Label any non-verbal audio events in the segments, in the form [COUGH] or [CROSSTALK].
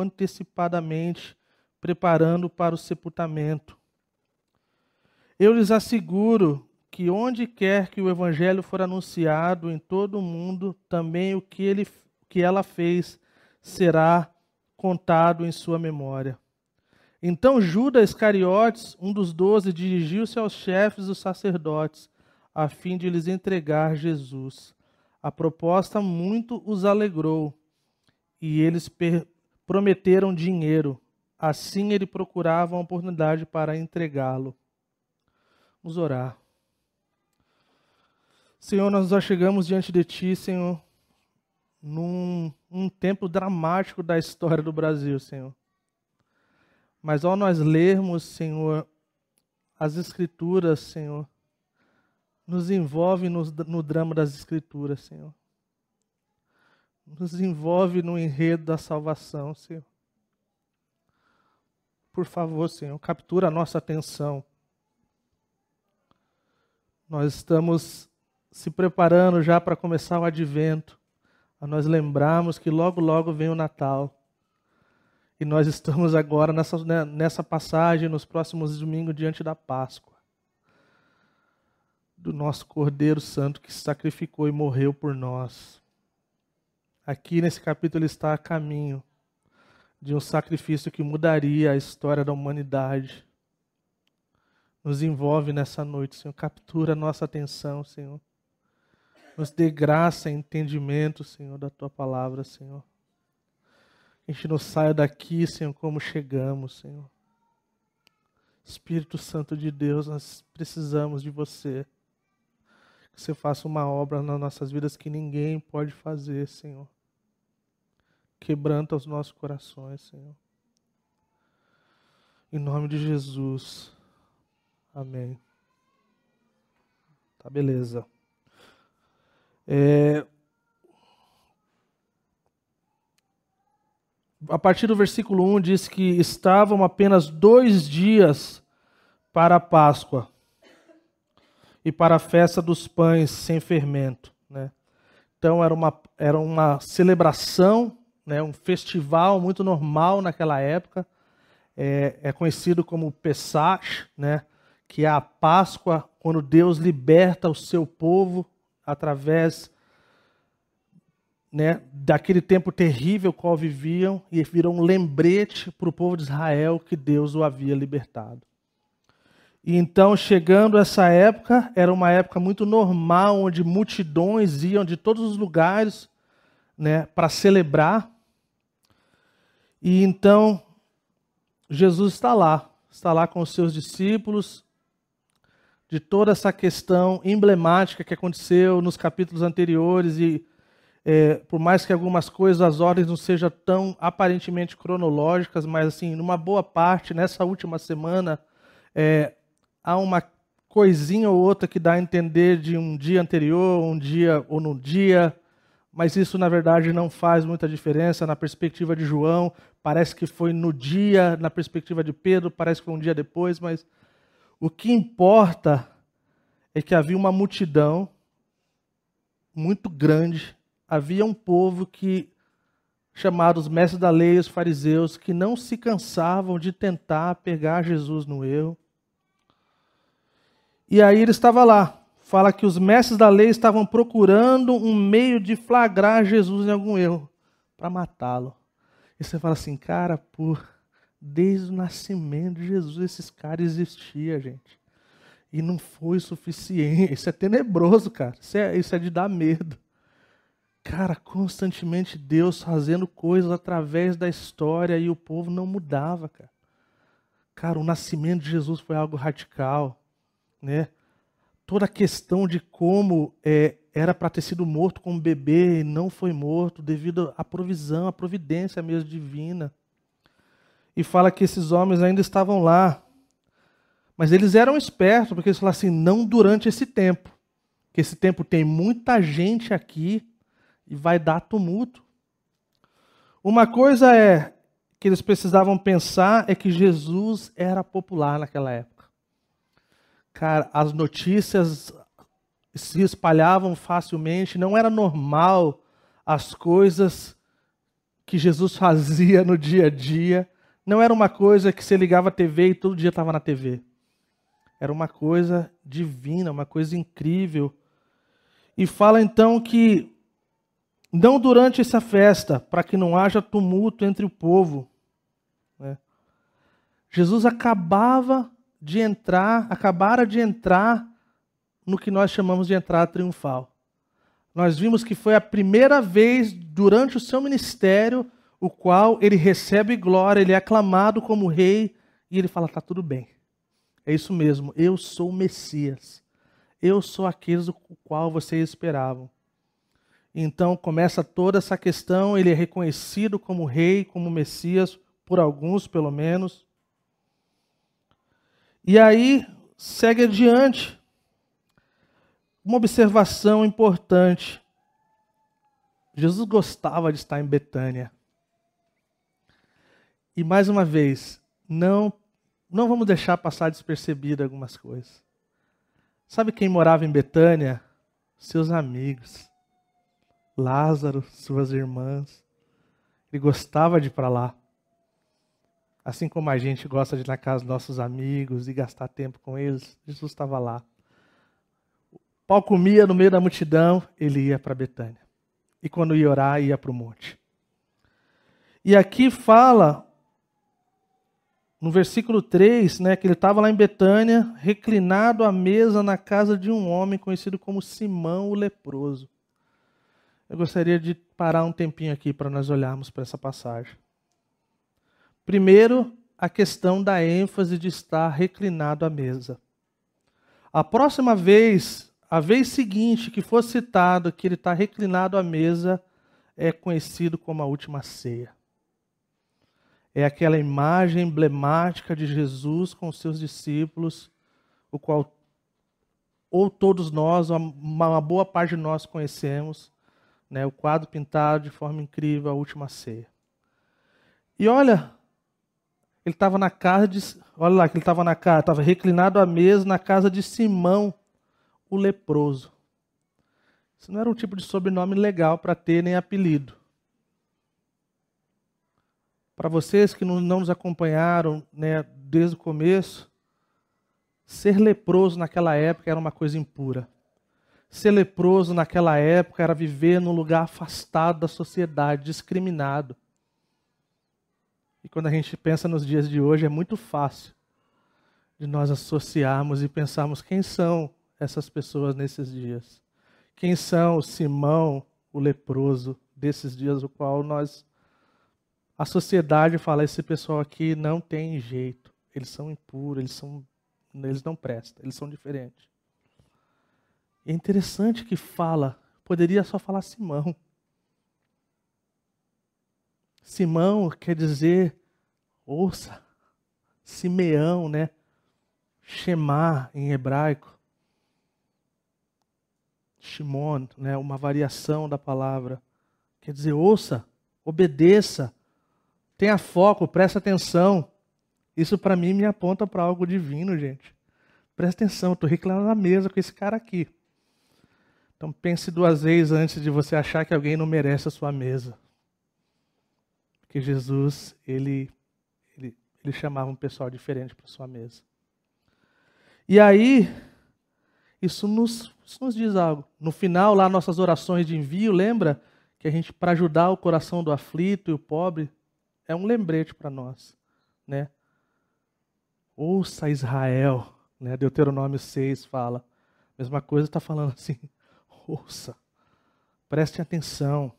antecipadamente, preparando para o sepultamento. Eu lhes asseguro que onde quer que o evangelho for anunciado em todo o mundo, também o que ele que ela fez será contado em sua memória. Então Judas Iscariotes, um dos doze, dirigiu-se aos chefes dos sacerdotes, a fim de lhes entregar Jesus. A proposta muito os alegrou, e eles per prometeram dinheiro. Assim ele procurava uma oportunidade para entregá-lo. Vamos orar. Senhor, nós já chegamos diante de Ti, Senhor, num um tempo dramático da história do Brasil, Senhor. Mas ao nós lermos, Senhor, as Escrituras, Senhor, nos envolve no, no drama das Escrituras, Senhor. Nos envolve no enredo da salvação, Senhor. Por favor, Senhor, captura a nossa atenção. Nós estamos se preparando já para começar o advento, a nós lembrarmos que logo, logo vem o Natal. E nós estamos agora nessa, né, nessa passagem, nos próximos domingos, diante da Páscoa do nosso Cordeiro Santo que sacrificou e morreu por nós. Aqui nesse capítulo está a caminho de um sacrifício que mudaria a história da humanidade. Nos envolve nessa noite, Senhor. Captura a nossa atenção, Senhor. Nos dê graça e entendimento, Senhor, da tua palavra, Senhor. A gente não saia daqui, Senhor, como chegamos, Senhor. Espírito Santo de Deus, nós precisamos de você. Que você faça uma obra nas nossas vidas que ninguém pode fazer, Senhor. Quebranta os nossos corações, Senhor. Em nome de Jesus. Amém. Tá, beleza. É... A partir do versículo 1 diz que estavam apenas dois dias para a Páscoa e para a festa dos pães sem fermento. Né? Então era uma, era uma celebração né, um festival muito normal naquela época. É, é conhecido como Pesach, né, que é a Páscoa, quando Deus liberta o seu povo através né, daquele tempo terrível qual viviam, e virou um lembrete para o povo de Israel que Deus o havia libertado. E então, chegando essa época, era uma época muito normal, onde multidões iam de todos os lugares né, para celebrar e então Jesus está lá, está lá com os seus discípulos, de toda essa questão emblemática que aconteceu nos capítulos anteriores e é, por mais que algumas coisas, as ordens não sejam tão aparentemente cronológicas, mas assim, numa boa parte, nessa última semana, é, há uma coisinha ou outra que dá a entender de um dia anterior, um dia ou no dia, mas isso na verdade não faz muita diferença na perspectiva de João. Parece que foi no dia, na perspectiva de Pedro, parece que foi um dia depois, mas o que importa é que havia uma multidão muito grande, havia um povo que chamados mestres da lei, os fariseus, que não se cansavam de tentar pegar Jesus no erro. E aí ele estava lá, fala que os mestres da lei estavam procurando um meio de flagrar Jesus em algum erro, para matá-lo. E você fala assim, cara, por desde o nascimento de Jesus esses caras existiam, gente. E não foi suficiente. Isso é tenebroso, cara. Isso é, isso é de dar medo. Cara, constantemente Deus fazendo coisas através da história e o povo não mudava, cara. Cara, o nascimento de Jesus foi algo radical, né? toda a questão de como é, era para ter sido morto como bebê e não foi morto, devido à provisão, à providência mesmo divina. E fala que esses homens ainda estavam lá. Mas eles eram espertos, porque eles falaram assim: não durante esse tempo. Que esse tempo tem muita gente aqui e vai dar tumulto. Uma coisa é que eles precisavam pensar é que Jesus era popular naquela época. Cara, as notícias se espalhavam facilmente, não era normal as coisas que Jesus [LAUGHS] fazia no dia a dia. Não era uma coisa que você ligava a TV e todo dia estava na TV. Era uma coisa divina, uma coisa incrível. E fala então que não durante essa festa, para que não haja tumulto entre o povo. Né? Jesus acabava de entrar, acabara de entrar no que nós chamamos de entrada triunfal. Nós vimos que foi a primeira vez durante o seu ministério o qual ele recebe glória, ele é aclamado como rei e ele fala: "Tá tudo bem. É isso mesmo, eu sou o Messias. Eu sou aquele do qual vocês esperavam." Então começa toda essa questão, ele é reconhecido como rei, como Messias por alguns, pelo menos. E aí, segue adiante. Uma observação importante. Jesus gostava de estar em Betânia. E mais uma vez, não não vamos deixar passar despercebida algumas coisas. Sabe quem morava em Betânia? Seus amigos. Lázaro, suas irmãs. Ele gostava de ir para lá. Assim como a gente gosta de ir na casa dos nossos amigos e gastar tempo com eles, Jesus estava lá. Paulo comia no meio da multidão, ele ia para Betânia. E quando ia orar, ia para o monte. E aqui fala, no versículo 3, né, que ele estava lá em Betânia, reclinado à mesa na casa de um homem conhecido como Simão o leproso. Eu gostaria de parar um tempinho aqui para nós olharmos para essa passagem. Primeiro, a questão da ênfase de estar reclinado à mesa. A próxima vez, a vez seguinte que for citado que ele está reclinado à mesa, é conhecido como a última ceia. É aquela imagem emblemática de Jesus com os seus discípulos, o qual ou todos nós, uma boa parte de nós conhecemos, né, o quadro pintado de forma incrível, a última ceia. E olha, ele estava na casa de. Olha lá, que ele estava na casa, estava reclinado à mesa na casa de Simão, o leproso. Isso não era um tipo de sobrenome legal para ter, nem apelido. Para vocês que não nos acompanharam né, desde o começo, ser leproso naquela época era uma coisa impura. Ser leproso naquela época era viver num lugar afastado da sociedade, discriminado. E quando a gente pensa nos dias de hoje, é muito fácil de nós associarmos e pensarmos quem são essas pessoas nesses dias. Quem são o Simão, o leproso desses dias, o qual nós a sociedade fala esse pessoal aqui não tem jeito, eles são impuros, eles são eles não prestam, eles são diferentes. É interessante que fala, poderia só falar Simão. Simão quer dizer ouça, Simeão, né? Shemá em hebraico. Shimon, né? Uma variação da palavra. Quer dizer ouça, obedeça, tenha foco, preste atenção. Isso para mim me aponta para algo divino, gente. Presta atenção, estou reclamando na mesa com esse cara aqui. Então pense duas vezes antes de você achar que alguém não merece a sua mesa que Jesus ele, ele, ele chamava um pessoal diferente para sua mesa. E aí, isso nos, isso nos diz algo. No final, lá nossas orações de envio, lembra que a gente, para ajudar o coração do aflito e o pobre, é um lembrete para nós. Né? Ouça Israel, né? Deuteronômio 6 fala. Mesma coisa está falando assim, [LAUGHS] ouça, preste atenção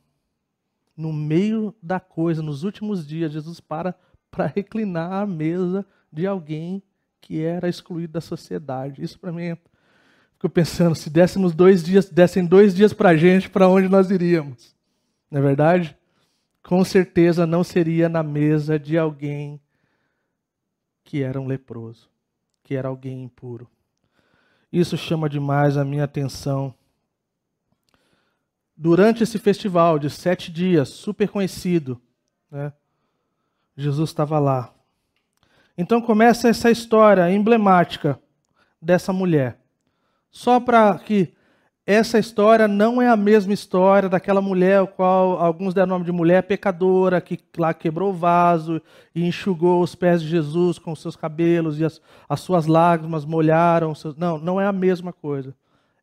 no meio da coisa, nos últimos dias, Jesus para para reclinar a mesa de alguém que era excluído da sociedade. Isso para mim é... Fico pensando, se dessemos dois dias, dessem dois dias para a gente, para onde nós iríamos? Não é verdade? Com certeza não seria na mesa de alguém que era um leproso, que era alguém impuro. Isso chama demais a minha atenção durante esse festival de sete dias, super conhecido, né, Jesus estava lá. Então começa essa história emblemática dessa mulher. Só para que essa história não é a mesma história daquela mulher, o qual alguns deram nome de mulher pecadora, que lá quebrou o vaso e enxugou os pés de Jesus com seus cabelos e as, as suas lágrimas molharam. Seus... Não, não é a mesma coisa.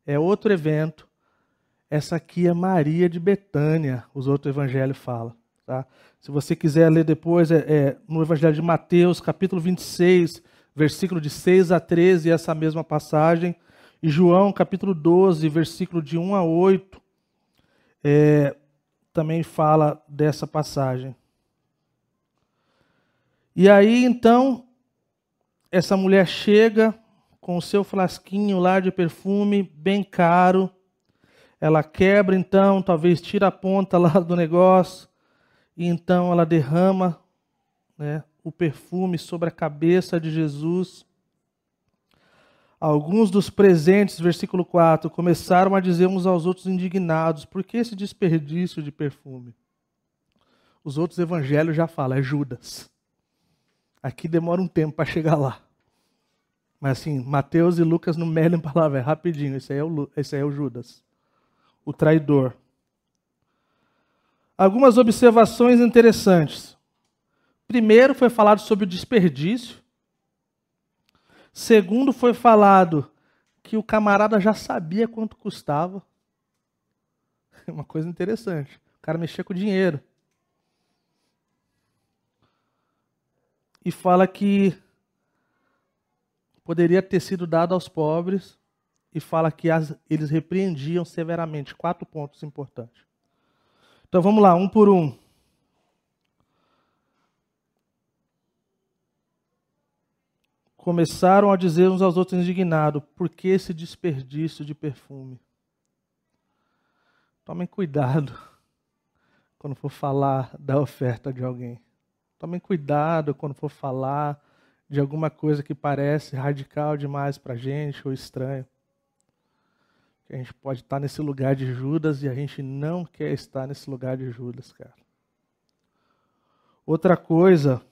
É outro evento, essa aqui é Maria de Betânia, os outros evangelhos falam. Tá? Se você quiser ler depois, é, é, no Evangelho de Mateus, capítulo 26, versículo de 6 a 13, essa mesma passagem. E João, capítulo 12, versículo de 1 a 8, é, também fala dessa passagem. E aí, então, essa mulher chega com o seu flasquinho lá de perfume, bem caro, ela quebra então, talvez tira a ponta lá do negócio, e então ela derrama né, o perfume sobre a cabeça de Jesus. Alguns dos presentes, versículo 4, começaram a dizer uns aos outros indignados: por que esse desperdício de perfume? Os outros evangelhos já falam, é Judas. Aqui demora um tempo para chegar lá. Mas assim, Mateus e Lucas não medem palavra, é rapidinho, esse aí é o, esse aí é o Judas o traidor. Algumas observações interessantes. Primeiro, foi falado sobre o desperdício. Segundo, foi falado que o camarada já sabia quanto custava. [LAUGHS] Uma coisa interessante. O cara mexia com dinheiro. E fala que poderia ter sido dado aos pobres e fala que as, eles repreendiam severamente. Quatro pontos importantes. Então vamos lá, um por um. Começaram a dizer uns aos outros indignados: por que esse desperdício de perfume? Tomem cuidado [LAUGHS] quando for falar da oferta de alguém. Tomem cuidado quando for falar de alguma coisa que parece radical demais para gente ou estranho que a gente pode estar nesse lugar de Judas e a gente não quer estar nesse lugar de Judas, cara. Outra coisa,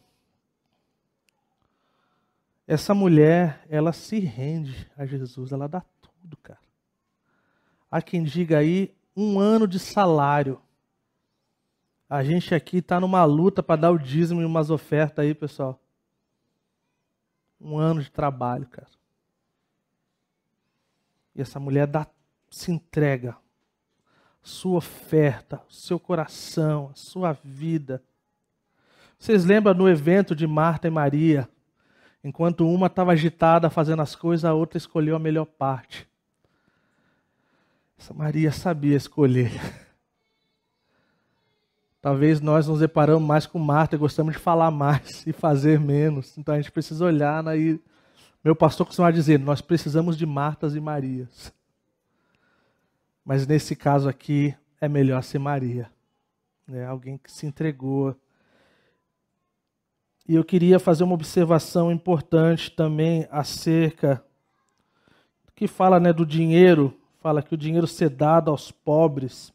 essa mulher, ela se rende a Jesus, ela dá tudo, cara. Há quem diga aí um ano de salário. A gente aqui está numa luta para dar o dízimo e umas ofertas aí, pessoal. Um ano de trabalho, cara. E essa mulher dá se entrega, sua oferta, seu coração, a sua vida. Vocês lembram no evento de Marta e Maria? Enquanto uma estava agitada fazendo as coisas, a outra escolheu a melhor parte. Essa Maria sabia escolher. Talvez nós nos deparamos mais com Marta e gostamos de falar mais [LAUGHS] e fazer menos. Então a gente precisa olhar. Né? E meu pastor costuma dizer: nós precisamos de Martas e Marias. Mas nesse caso aqui é melhor ser Maria, né? alguém que se entregou. E eu queria fazer uma observação importante também acerca que fala né, do dinheiro, fala que o dinheiro ser dado aos pobres.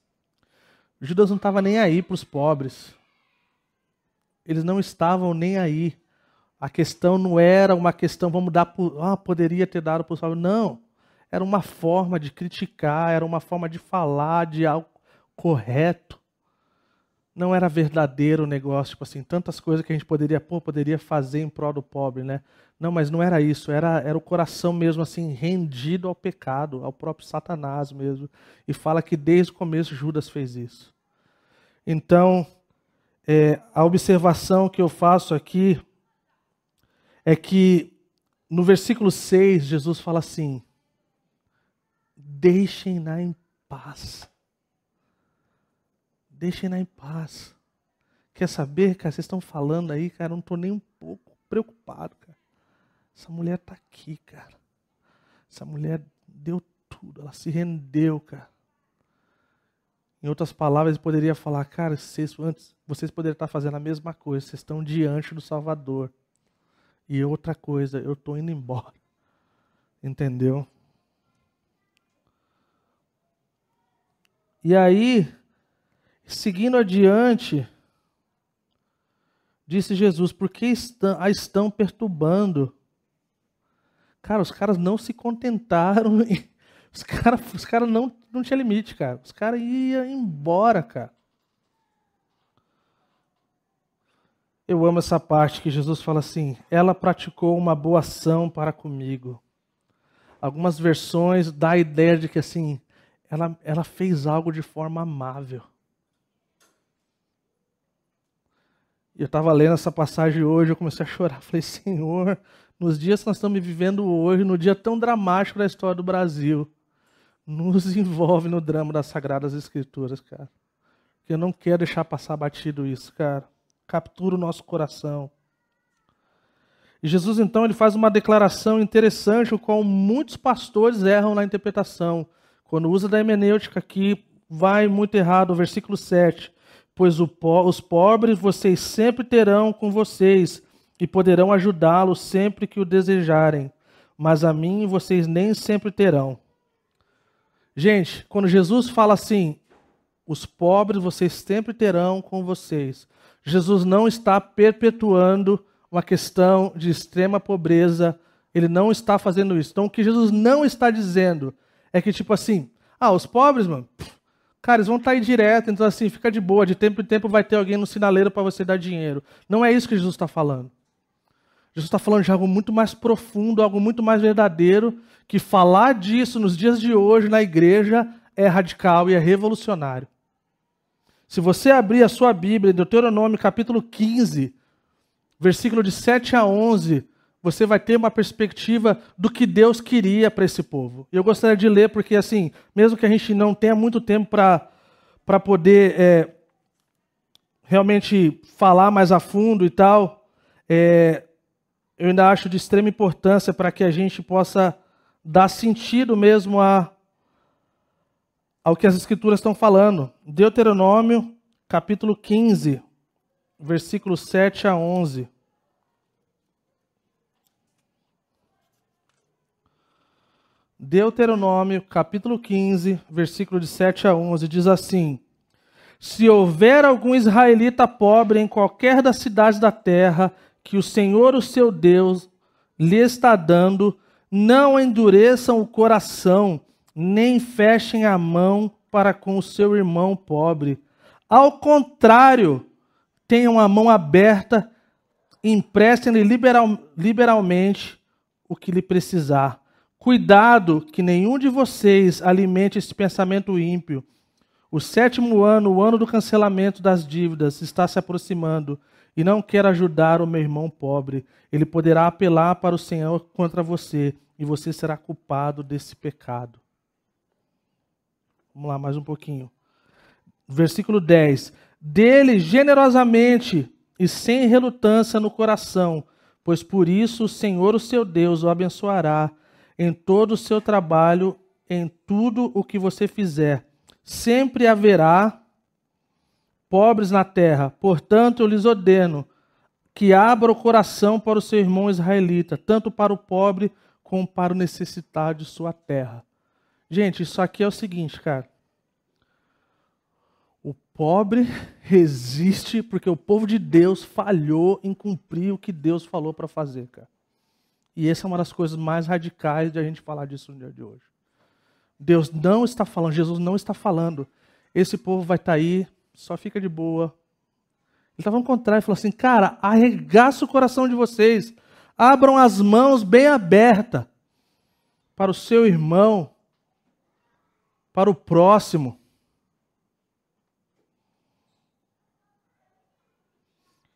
Judas não estava nem aí para os pobres. Eles não estavam nem aí. A questão não era uma questão, vamos dar por. Ah, poderia ter dado para os pobres. Não era uma forma de criticar, era uma forma de falar de algo correto. Não era verdadeiro o negócio, tipo assim, tantas coisas que a gente poderia, pô, poderia fazer em prol do pobre, né? Não, mas não era isso, era, era o coração mesmo assim rendido ao pecado, ao próprio Satanás mesmo. E fala que desde o começo Judas fez isso. Então, é, a observação que eu faço aqui é que no versículo 6, Jesus fala assim: Deixem-na em paz. Deixem-na em paz. Quer saber, cara? Vocês estão falando aí, cara. Eu não estou nem um pouco preocupado, cara. Essa mulher está aqui, cara. Essa mulher deu tudo. Ela se rendeu, cara. Em outras palavras, ele poderia falar, cara, vocês, antes, vocês poderiam estar fazendo a mesma coisa, vocês estão diante do Salvador. E outra coisa, eu estou indo embora. Entendeu? E aí, seguindo adiante, disse Jesus: Por que a estão perturbando? Cara, os caras não se contentaram. [LAUGHS] Os caras os cara não, não tinha limite, cara. Os caras iam embora, cara. Eu amo essa parte que Jesus fala assim: ela praticou uma boa ação para comigo. Algumas versões dá a ideia de que assim, ela, ela fez algo de forma amável. E eu estava lendo essa passagem hoje, eu comecei a chorar. [LAUGHS] Falei, Senhor, nos dias que nós estamos vivendo hoje, no dia tão dramático da história do Brasil, nos envolve no drama das Sagradas Escrituras, cara. Porque eu não quero deixar passar batido isso, cara. Captura o nosso coração. E Jesus, então, ele faz uma declaração interessante, o qual muitos pastores erram na interpretação. Quando usa da hermenêutica aqui, vai muito errado o versículo 7. Pois po os pobres vocês sempre terão com vocês e poderão ajudá-los sempre que o desejarem, mas a mim vocês nem sempre terão. Gente, quando Jesus fala assim, os pobres vocês sempre terão com vocês, Jesus não está perpetuando uma questão de extrema pobreza, ele não está fazendo isso. Então, o que Jesus não está dizendo é que, tipo assim, ah, os pobres, mano, cara, eles vão estar tá aí direto, então assim, fica de boa, de tempo em tempo vai ter alguém no sinaleiro para você dar dinheiro. Não é isso que Jesus está falando. Jesus está falando de algo muito mais profundo, algo muito mais verdadeiro, que falar disso nos dias de hoje na igreja é radical e é revolucionário. Se você abrir a sua Bíblia, Deuteronômio capítulo 15, versículo de 7 a 11, você vai ter uma perspectiva do que Deus queria para esse povo. Eu gostaria de ler, porque assim, mesmo que a gente não tenha muito tempo para poder é, realmente falar mais a fundo e tal, é, eu ainda acho de extrema importância para que a gente possa dar sentido mesmo a, ao que as escrituras estão falando. Deuteronômio, capítulo 15, versículos 7 a 11. Deuteronômio, capítulo 15, versículo de 7 a 11, diz assim: Se houver algum israelita pobre em qualquer das cidades da terra que o Senhor, o seu Deus, lhe está dando, não endureçam o coração, nem fechem a mão para com o seu irmão pobre. Ao contrário, tenham a mão aberta, e emprestem-lhe liberal, liberalmente o que lhe precisar Cuidado que nenhum de vocês alimente esse pensamento ímpio. O sétimo ano, o ano do cancelamento das dívidas, está se aproximando e não quer ajudar o meu irmão pobre. Ele poderá apelar para o Senhor contra você e você será culpado desse pecado. Vamos lá, mais um pouquinho. Versículo 10: Dele generosamente e sem relutância no coração, pois por isso o Senhor, o seu Deus, o abençoará em todo o seu trabalho, em tudo o que você fizer, sempre haverá pobres na terra. Portanto, eu lhes ordeno que abra o coração para o seu irmão israelita, tanto para o pobre como para o necessitado de sua terra. Gente, isso aqui é o seguinte, cara. O pobre [LAUGHS] resiste porque o povo de Deus falhou em cumprir o que Deus falou para fazer, cara. E essa é uma das coisas mais radicais de a gente falar disso no dia de hoje. Deus não está falando, Jesus não está falando. Esse povo vai estar tá aí, só fica de boa. Ele estava ao contrário, falou assim: cara, arregaça o coração de vocês, abram as mãos bem abertas para o seu irmão, para o próximo.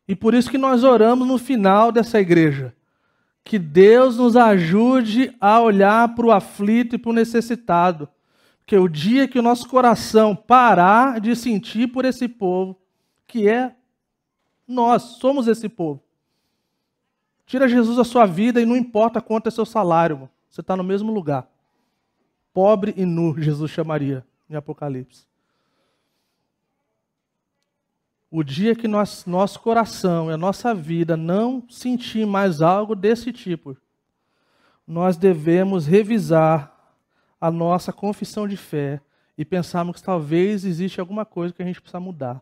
E por isso que nós oramos no final dessa igreja. Que Deus nos ajude a olhar para o aflito e para o necessitado. Porque o dia que o nosso coração parar de sentir por esse povo, que é nós, somos esse povo. Tira Jesus da sua vida e não importa quanto é seu salário, mano. você está no mesmo lugar. Pobre e nu, Jesus chamaria em Apocalipse. O dia que nós, nosso coração e a nossa vida não sentir mais algo desse tipo, nós devemos revisar a nossa confissão de fé e pensarmos que talvez existe alguma coisa que a gente precisa mudar.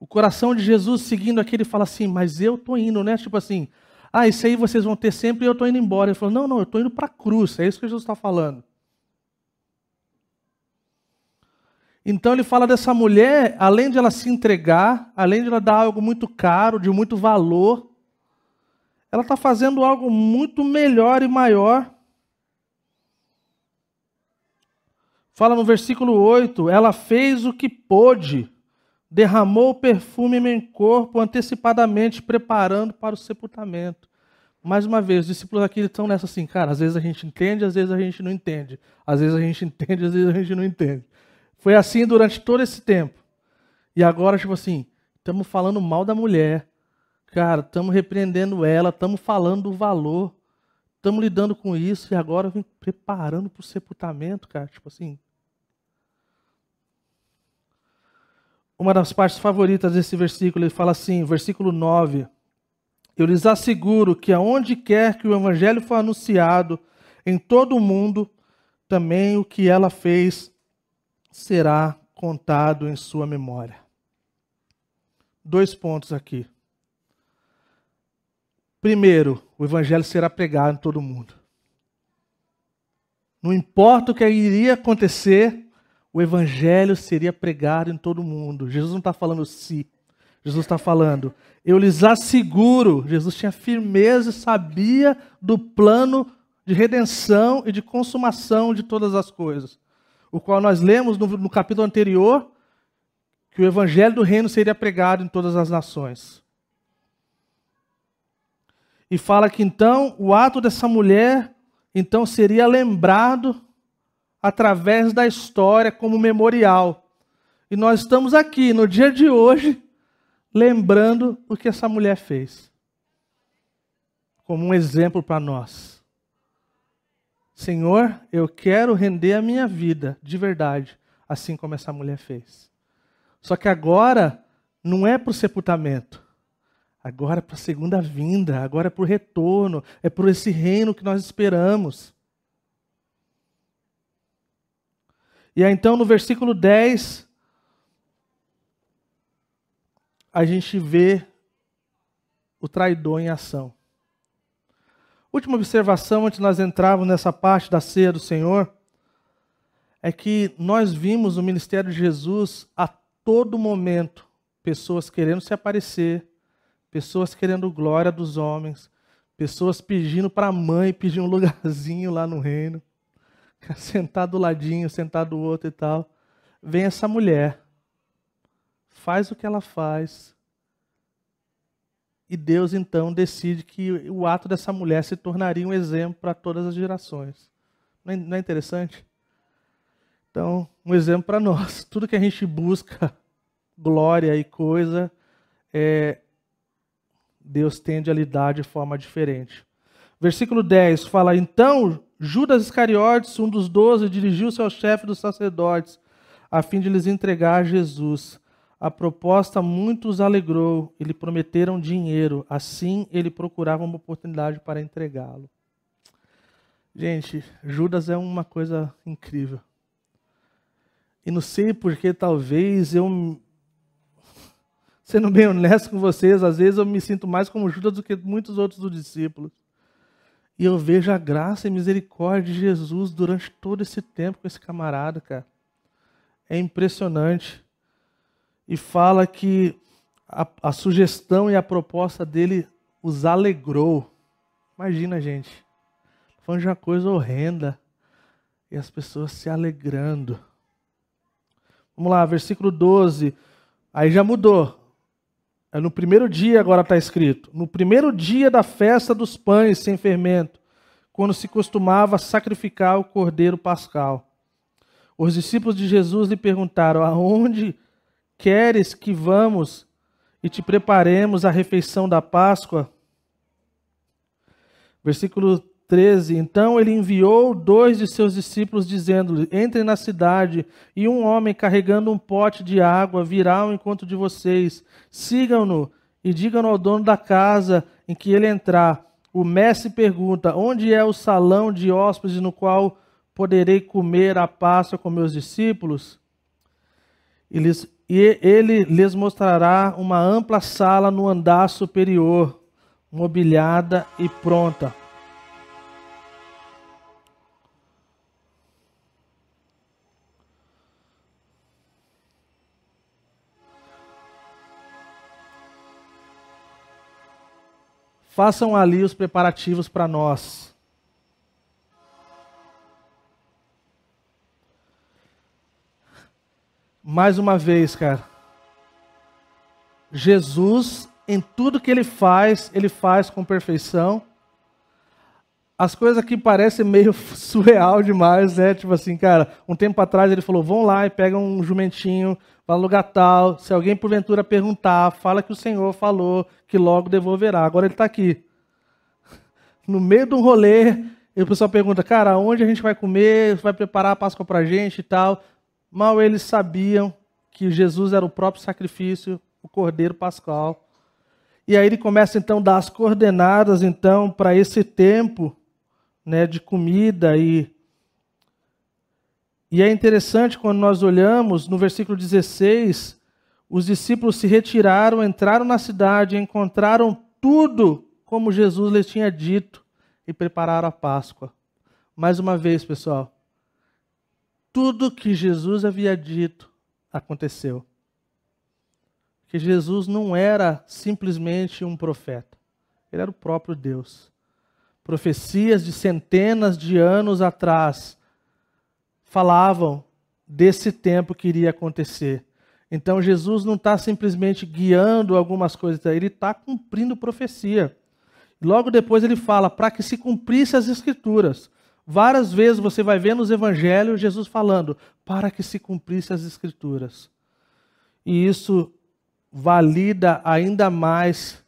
O coração de Jesus seguindo aquele fala assim, mas eu tô indo, né? Tipo assim, ah, isso aí vocês vão ter sempre e eu tô indo embora. Ele falou, não, não, eu tô indo para a cruz, é isso que Jesus está falando. Então ele fala dessa mulher, além de ela se entregar, além de ela dar algo muito caro, de muito valor, ela está fazendo algo muito melhor e maior. Fala no versículo 8: ela fez o que pôde, derramou o perfume em meu corpo antecipadamente, preparando para o sepultamento. Mais uma vez, os discípulos aqui estão nessa assim, cara, às vezes a gente entende, às vezes a gente não entende. Às vezes a gente entende, às vezes a gente não entende. Foi assim durante todo esse tempo. E agora, tipo assim, estamos falando mal da mulher. Cara, estamos repreendendo ela, estamos falando do valor, estamos lidando com isso e agora vem preparando para o sepultamento, cara. Tipo assim. Uma das partes favoritas desse versículo, ele fala assim, versículo 9. Eu lhes asseguro que aonde quer que o evangelho for anunciado, em todo o mundo, também o que ela fez será contado em sua memória. Dois pontos aqui. Primeiro, o evangelho será pregado em todo mundo. Não importa o que iria acontecer, o evangelho seria pregado em todo mundo. Jesus não está falando se, Jesus está falando, eu lhes asseguro, Jesus tinha firmeza e sabia do plano de redenção e de consumação de todas as coisas o qual nós lemos no, no capítulo anterior, que o evangelho do reino seria pregado em todas as nações. E fala que então o ato dessa mulher então seria lembrado através da história como memorial. E nós estamos aqui no dia de hoje lembrando o que essa mulher fez. Como um exemplo para nós. Senhor, eu quero render a minha vida de verdade, assim como essa mulher fez. Só que agora não é para o sepultamento, agora é para a segunda vinda, agora é para o retorno, é para esse reino que nós esperamos. E aí, então no versículo 10, a gente vê o traidor em ação. Última observação antes nós entrarmos nessa parte da ceia do Senhor é que nós vimos o ministério de Jesus a todo momento pessoas querendo se aparecer, pessoas querendo glória dos homens, pessoas pedindo para a mãe pedir um lugarzinho lá no reino, [LAUGHS] sentar do ladinho, sentar do outro e tal. Vem essa mulher, faz o que ela faz, e Deus então decide que o ato dessa mulher se tornaria um exemplo para todas as gerações. Não é, é interessante? Então, um exemplo para nós. [LAUGHS] Tudo que a gente busca, glória e coisa, é, Deus tende a lidar de forma diferente. Versículo 10 fala: Então Judas Iscariotes, um dos doze, dirigiu-se ao chefe dos sacerdotes, a fim de lhes entregar Jesus. A proposta muito os alegrou. Ele prometeram dinheiro. Assim, ele procurava uma oportunidade para entregá-lo. Gente, Judas é uma coisa incrível. E não sei porque, talvez eu. [LAUGHS] Sendo bem honesto com vocês, às vezes eu me sinto mais como Judas do que muitos outros dos discípulos. E eu vejo a graça e misericórdia de Jesus durante todo esse tempo com esse camarada, cara. É impressionante e fala que a, a sugestão e a proposta dele os alegrou. Imagina, gente, falando de uma coisa horrenda e as pessoas se alegrando. Vamos lá, versículo 12. Aí já mudou. É no primeiro dia, agora está escrito. No primeiro dia da festa dos pães sem fermento, quando se costumava sacrificar o cordeiro pascal. Os discípulos de Jesus lhe perguntaram: aonde Queres que vamos e te preparemos a refeição da Páscoa? Versículo 13. Então ele enviou dois de seus discípulos, dizendo-lhe: Entrem na cidade, e um homem carregando um pote de água virá ao encontro de vocês. Sigam-no e digam ao dono da casa em que ele entrar. O mestre pergunta: Onde é o salão de hóspedes no qual poderei comer a Páscoa com meus discípulos? e ele lhes mostrará uma ampla sala no andar superior, mobiliada e pronta. Façam ali os preparativos para nós. mais uma vez, cara, Jesus, em tudo que ele faz, ele faz com perfeição. As coisas que parecem meio [LAUGHS] surreal demais, né? Tipo assim, cara, um tempo atrás ele falou: vão lá e pega um jumentinho, para lugar tal. Se alguém porventura perguntar, fala que o Senhor falou que logo devolverá. Agora ele está aqui. [LAUGHS] No meio de um rolê, e o pessoal pergunta, cara, onde a gente vai comer? Vai preparar a Páscoa para gente e tal. Mal eles sabiam que Jesus era o próprio sacrifício, o Cordeiro Pascal. E aí ele começa então a dar as coordenadas então para esse tempo, né, de comida e e é interessante quando nós olhamos no versículo 16, os discípulos se retiraram, entraram na cidade, encontraram tudo como Jesus lhes tinha dito e prepararam a Páscoa. Mais uma vez, pessoal, tudo que Jesus havia dito aconteceu. Que Jesus não era simplesmente um profeta, ele era o próprio Deus. Profecias de centenas de anos atrás falavam desse tempo que iria acontecer. Então Jesus não está simplesmente guiando algumas coisas, ele está cumprindo profecia. Logo depois ele fala, para que se cumprisse as escrituras. Várias vezes você vai ver nos evangelhos Jesus falando para que se cumprisse as escrituras. E isso valida ainda mais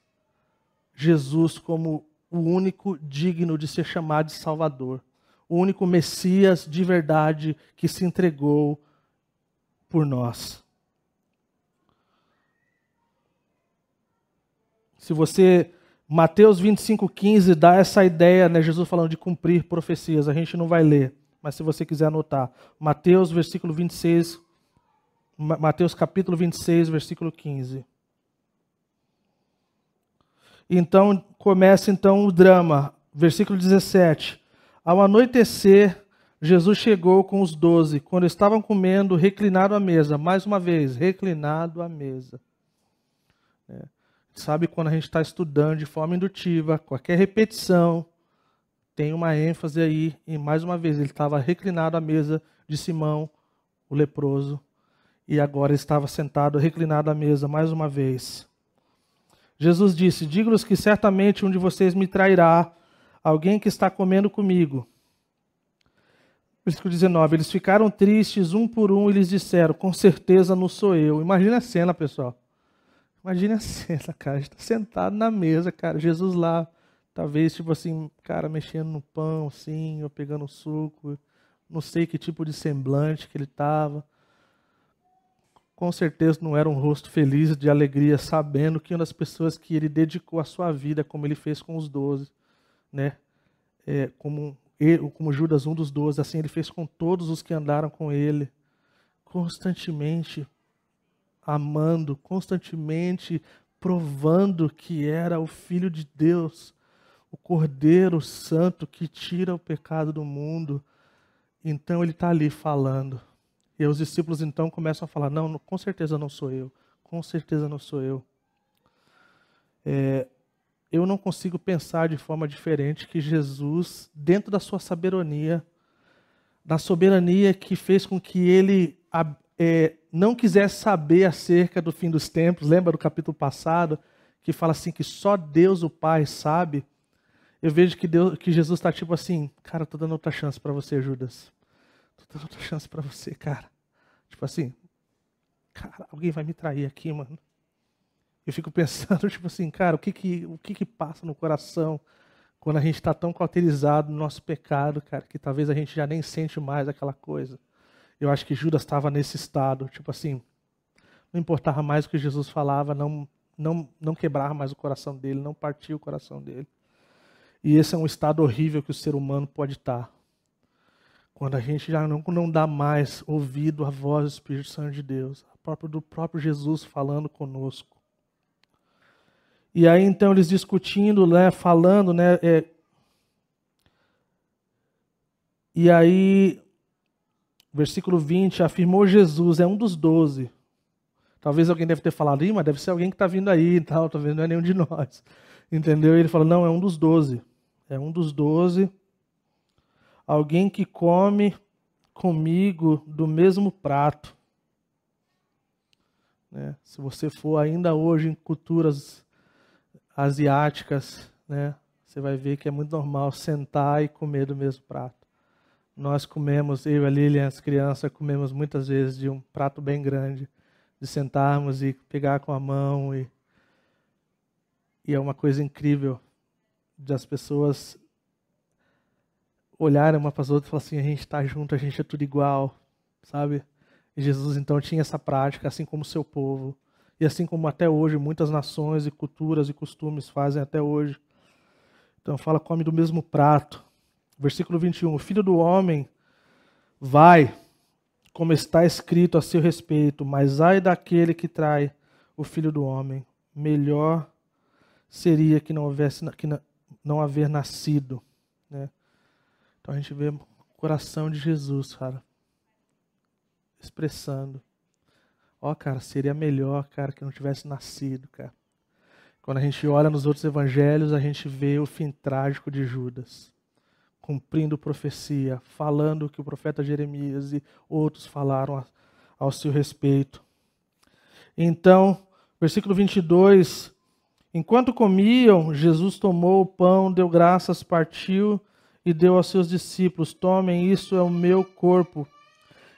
Jesus como o único digno de ser chamado de Salvador, o único Messias de verdade que se entregou por nós. Se você Mateus 25,15 dá essa ideia, né? Jesus falando de cumprir profecias. A gente não vai ler, mas se você quiser anotar. Mateus, versículo 26, Mateus capítulo 26, versículo 15. Então começa então o drama. Versículo 17. Ao anoitecer, Jesus chegou com os doze. Quando estavam comendo, reclinado à mesa. Mais uma vez, reclinado à mesa sabe quando a gente está estudando de forma indutiva, qualquer repetição, tem uma ênfase aí, e mais uma vez, ele estava reclinado à mesa de Simão, o leproso, e agora estava sentado, reclinado à mesa, mais uma vez. Jesus disse: Digo-lhes que certamente um de vocês me trairá, alguém que está comendo comigo. Versículo 19: Eles ficaram tristes um por um e lhes disseram: Com certeza não sou eu. Imagina a cena, pessoal. Imagina [LAUGHS] a cena, cara. Está sentado na mesa, cara. Jesus lá, talvez, tipo assim, cara, mexendo no pão, assim, ou pegando suco. Não sei que tipo de semblante que ele tava. Com certeza não era um rosto feliz de alegria, sabendo que uma das pessoas que ele dedicou a sua vida, como ele fez com os doze, né? É, como, ele, como Judas, um dos doze, assim ele fez com todos os que andaram com ele, constantemente amando constantemente, provando que era o Filho de Deus, o Cordeiro Santo que tira o pecado do mundo. Então ele está ali falando. E os discípulos então começam a falar: Não, com certeza não sou eu, com certeza não sou eu. É, eu não consigo pensar de forma diferente que Jesus, dentro da sua sabedoria, da soberania que fez com que ele é, não quiser saber acerca do fim dos tempos, lembra do capítulo passado, que fala assim que só Deus o Pai sabe, eu vejo que, Deus, que Jesus está tipo assim, cara, estou dando outra chance para você, Judas. Estou dando outra chance para você, cara. Tipo assim, cara, alguém vai me trair aqui, mano. Eu fico pensando, [LAUGHS] tipo assim, cara, o que que, o que, que passa no coração quando a gente está tão cauterizado no nosso pecado, cara, que talvez a gente já nem sente mais aquela coisa. Eu acho que Judas estava nesse estado, tipo assim, não importava mais o que Jesus falava, não não não quebrava mais o coração dele, não partia o coração dele. E esse é um estado horrível que o ser humano pode estar. Tá. Quando a gente já não, não dá mais ouvido à voz do Espírito Santo de Deus, a própria, do próprio Jesus falando conosco. E aí então eles discutindo, né, falando, né, é, e aí Versículo 20, afirmou Jesus, é um dos doze. Talvez alguém deve ter falado, mas deve ser alguém que está vindo aí e tal, talvez não é nenhum de nós. Entendeu? E ele falou, não, é um dos doze. É um dos doze. Alguém que come comigo do mesmo prato. Né? Se você for ainda hoje em culturas asiáticas, né? você vai ver que é muito normal sentar e comer do mesmo prato nós comemos, eu, a Lilian, as crianças, comemos muitas vezes de um prato bem grande, de sentarmos e pegar com a mão. E, e é uma coisa incrível das pessoas olharem uma para as outras e falar assim: a gente está junto, a gente é tudo igual, sabe? E Jesus então tinha essa prática, assim como o seu povo. E assim como até hoje muitas nações e culturas e costumes fazem até hoje. Então fala, come do mesmo prato, Versículo 21. O filho do homem vai, como está escrito a seu respeito, mas ai daquele que trai o filho do homem. Melhor seria que não houvesse que não haver nascido, né? Então a gente vê o coração de Jesus, cara, expressando. Ó, oh, cara, seria melhor, cara, que não tivesse nascido, cara. Quando a gente olha nos outros evangelhos, a gente vê o fim trágico de Judas cumprindo profecia, falando o que o profeta Jeremias e outros falaram ao seu respeito. Então, versículo 22. Enquanto comiam, Jesus tomou o pão, deu graças, partiu e deu aos seus discípulos: Tomem, isso é o meu corpo.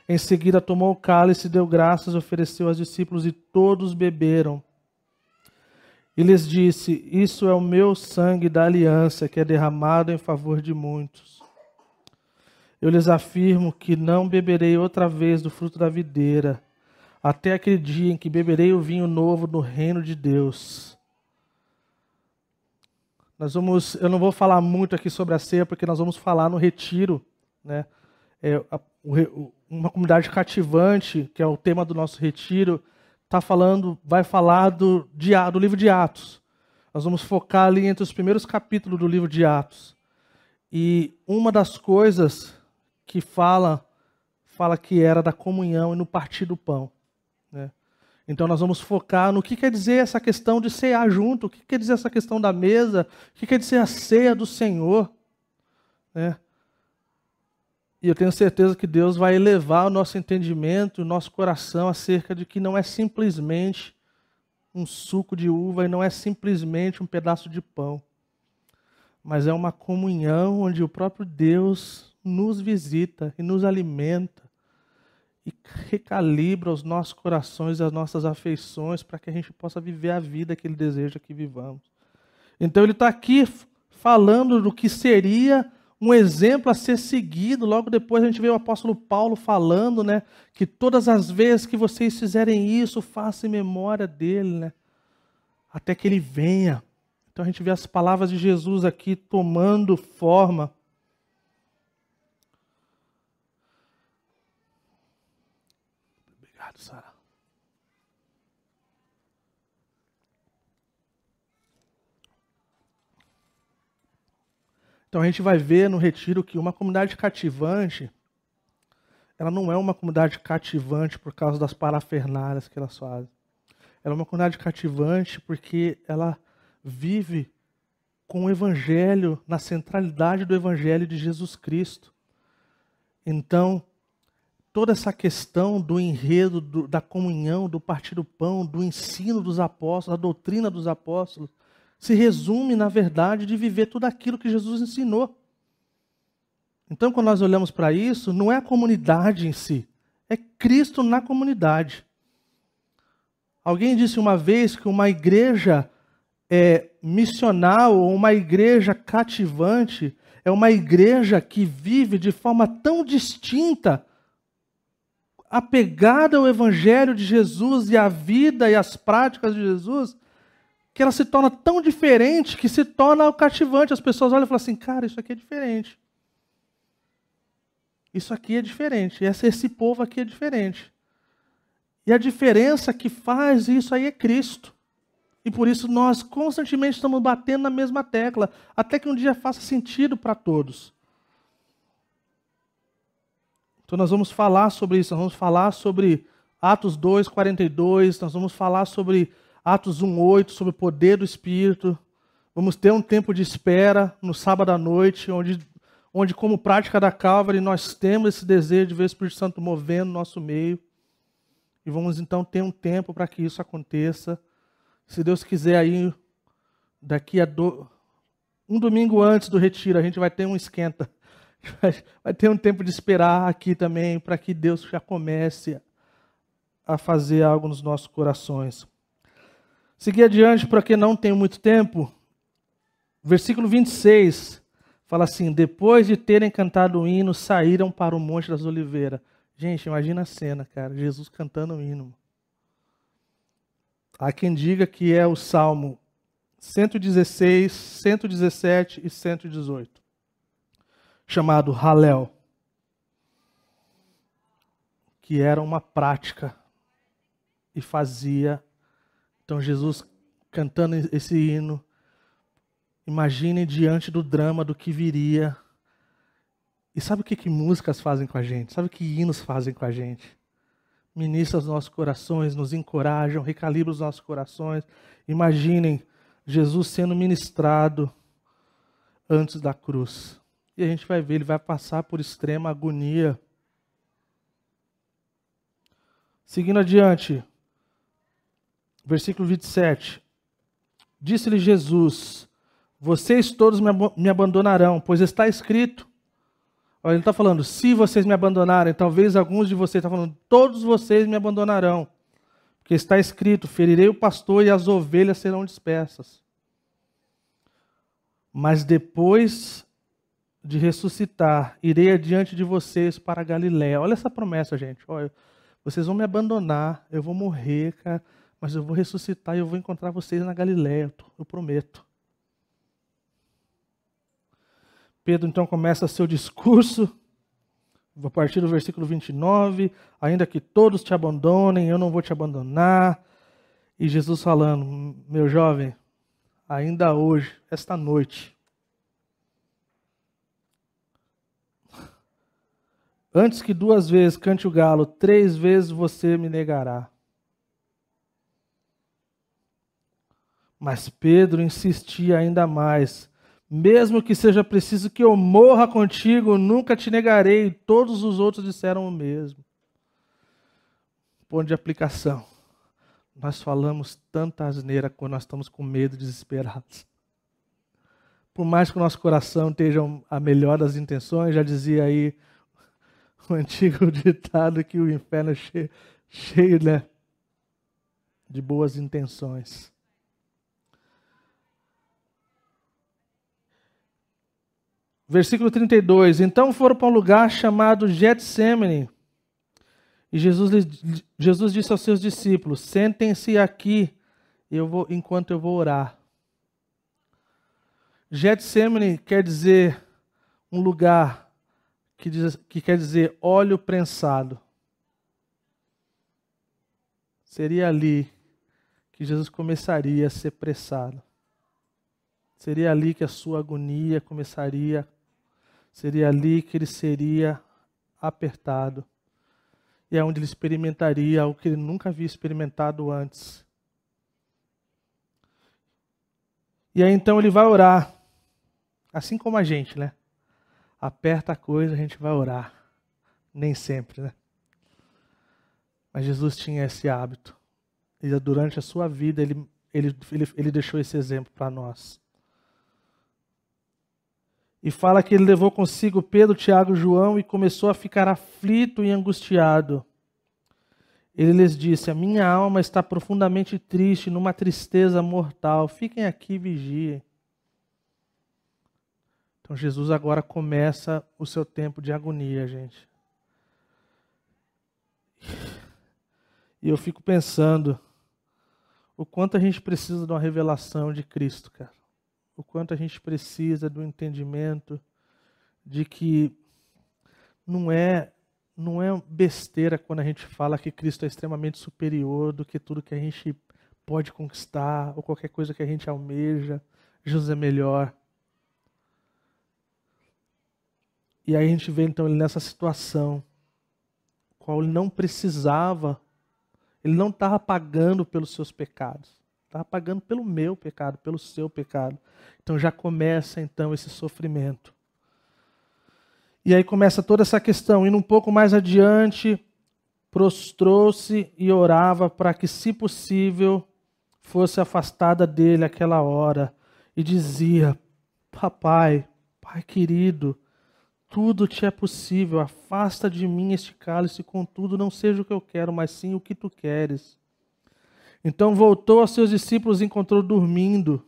Em seguida, tomou o cálice, deu graças, ofereceu aos discípulos e todos beberam. E lhes disse: Isso é o meu sangue da aliança, que é derramado em favor de muitos. Eu lhes afirmo que não beberei outra vez do fruto da videira, até aquele dia em que beberei o vinho novo no reino de Deus. Nós vamos, eu não vou falar muito aqui sobre a ceia, porque nós vamos falar no retiro, né? É, a, o, uma comunidade cativante, que é o tema do nosso retiro tá falando, vai falar do, do livro de Atos. Nós vamos focar ali entre os primeiros capítulos do livro de Atos. E uma das coisas que fala fala que era da comunhão e no partir do pão. Né? Então nós vamos focar no que quer dizer essa questão de cear junto, o que quer dizer essa questão da mesa, o que quer dizer a ceia do Senhor. Né? E eu tenho certeza que Deus vai elevar o nosso entendimento, o nosso coração acerca de que não é simplesmente um suco de uva e não é simplesmente um pedaço de pão, mas é uma comunhão onde o próprio Deus nos visita e nos alimenta e recalibra os nossos corações e as nossas afeições para que a gente possa viver a vida que Ele deseja que vivamos. Então Ele está aqui falando do que seria um exemplo a ser seguido. Logo depois a gente vê o apóstolo Paulo falando, né, que todas as vezes que vocês fizerem isso, façam memória dele, né, até que ele venha. Então a gente vê as palavras de Jesus aqui tomando forma. Obrigado, Sara. Então a gente vai ver no retiro que uma comunidade cativante, ela não é uma comunidade cativante por causa das parafernálias que elas fazem. Ela é uma comunidade cativante porque ela vive com o evangelho, na centralidade do evangelho de Jesus Cristo. Então, toda essa questão do enredo, do, da comunhão, do partir do pão, do ensino dos apóstolos, da doutrina dos apóstolos, se resume, na verdade, de viver tudo aquilo que Jesus ensinou. Então, quando nós olhamos para isso, não é a comunidade em si, é Cristo na comunidade. Alguém disse uma vez que uma igreja é, missional, uma igreja cativante, é uma igreja que vive de forma tão distinta, apegada ao Evangelho de Jesus e à vida e às práticas de Jesus, que ela se torna tão diferente que se torna cativante. As pessoas olham e falam assim: cara, isso aqui é diferente. Isso aqui é diferente. Esse, esse povo aqui é diferente. E a diferença que faz isso aí é Cristo. E por isso nós constantemente estamos batendo na mesma tecla, até que um dia faça sentido para todos. Então nós vamos falar sobre isso, nós vamos falar sobre Atos 2, 42, nós vamos falar sobre Atos 1:8 sobre o poder do Espírito. Vamos ter um tempo de espera no sábado à noite, onde, onde como prática da Calvary, nós temos esse desejo de ver o Espírito Santo movendo nosso meio. E vamos então ter um tempo para que isso aconteça. Se Deus quiser, aí, daqui a do... um domingo antes do retiro, a gente vai ter um esquenta. [LAUGHS] Vai ter um tempo de esperar aqui também, para que Deus já comece a fazer algo nos nossos corações. Seguir adiante, para quem não tem muito tempo, versículo 26 fala assim: Depois de terem cantado o hino, saíram para o Monte das Oliveiras. Gente, imagina a cena, cara. Jesus cantando o hino. Há quem diga que é o Salmo 116, 117 e 118, chamado Halel, que era uma prática e fazia então Jesus cantando esse hino, imagine diante do drama do que viria. E sabe o que, que músicas fazem com a gente? Sabe o que hinos fazem com a gente? Ministra os nossos corações, nos encorajam, recalibra os nossos corações. Imaginem Jesus sendo ministrado antes da cruz. E a gente vai ver, ele vai passar por extrema agonia. Seguindo adiante, versículo 27. Disse-lhe Jesus: Vocês todos me abandonarão, pois está escrito. Olha, ele está falando: Se vocês me abandonarem, talvez alguns de vocês, está falando: Todos vocês me abandonarão. Porque está escrito: Ferirei o pastor e as ovelhas serão dispersas. Mas depois de ressuscitar, irei adiante de vocês para Galiléia. Olha essa promessa, gente. Olha, vocês vão me abandonar, eu vou morrer, cara mas eu vou ressuscitar e eu vou encontrar vocês na Galiléia, eu prometo. Pedro então começa seu discurso, a partir do versículo 29, ainda que todos te abandonem, eu não vou te abandonar. E Jesus falando, meu jovem, ainda hoje, esta noite, [LAUGHS] antes que duas vezes cante o galo, três vezes você me negará. Mas Pedro insistia ainda mais: Mesmo que seja preciso que eu morra contigo, nunca te negarei. Todos os outros disseram o mesmo. Ponto de aplicação. Nós falamos tanta asneira quando nós estamos com medo desesperados. Por mais que o nosso coração esteja a melhor das intenções, já dizia aí o antigo [LAUGHS] ditado que o inferno é cheio, cheio né, de boas intenções. Versículo 32. Então foram para um lugar chamado Getsemane. E Jesus, Jesus disse aos seus discípulos: Sentem-se aqui eu vou, enquanto eu vou orar. Getsemane quer dizer um lugar que, diz, que quer dizer óleo prensado. Seria ali que Jesus começaria a ser pressado. Seria ali que a sua agonia começaria Seria ali que ele seria apertado. E é onde ele experimentaria algo que ele nunca havia experimentado antes. E aí então ele vai orar. Assim como a gente, né? Aperta a coisa, a gente vai orar. Nem sempre, né? Mas Jesus tinha esse hábito. E durante a sua vida, ele, ele, ele, ele deixou esse exemplo para nós. E fala que ele levou consigo Pedro, Tiago e João e começou a ficar aflito e angustiado. Ele lhes disse: A minha alma está profundamente triste, numa tristeza mortal. Fiquem aqui e vigiem. Então Jesus agora começa o seu tempo de agonia, gente. E eu fico pensando o quanto a gente precisa de uma revelação de Cristo, cara o quanto a gente precisa do entendimento de que não é não é besteira quando a gente fala que Cristo é extremamente superior do que tudo que a gente pode conquistar ou qualquer coisa que a gente almeja. Jesus é melhor. E aí a gente vê então ele nessa situação, qual ele não precisava, ele não estava pagando pelos seus pecados estava pagando pelo meu pecado, pelo seu pecado. Então já começa então esse sofrimento. E aí começa toda essa questão, indo um pouco mais adiante, prostrou-se e orava para que, se possível, fosse afastada dele aquela hora, e dizia: Papai, Pai querido, tudo te é possível, afasta de mim este cálice, contudo, não seja o que eu quero, mas sim o que tu queres. Então voltou aos seus discípulos e encontrou dormindo.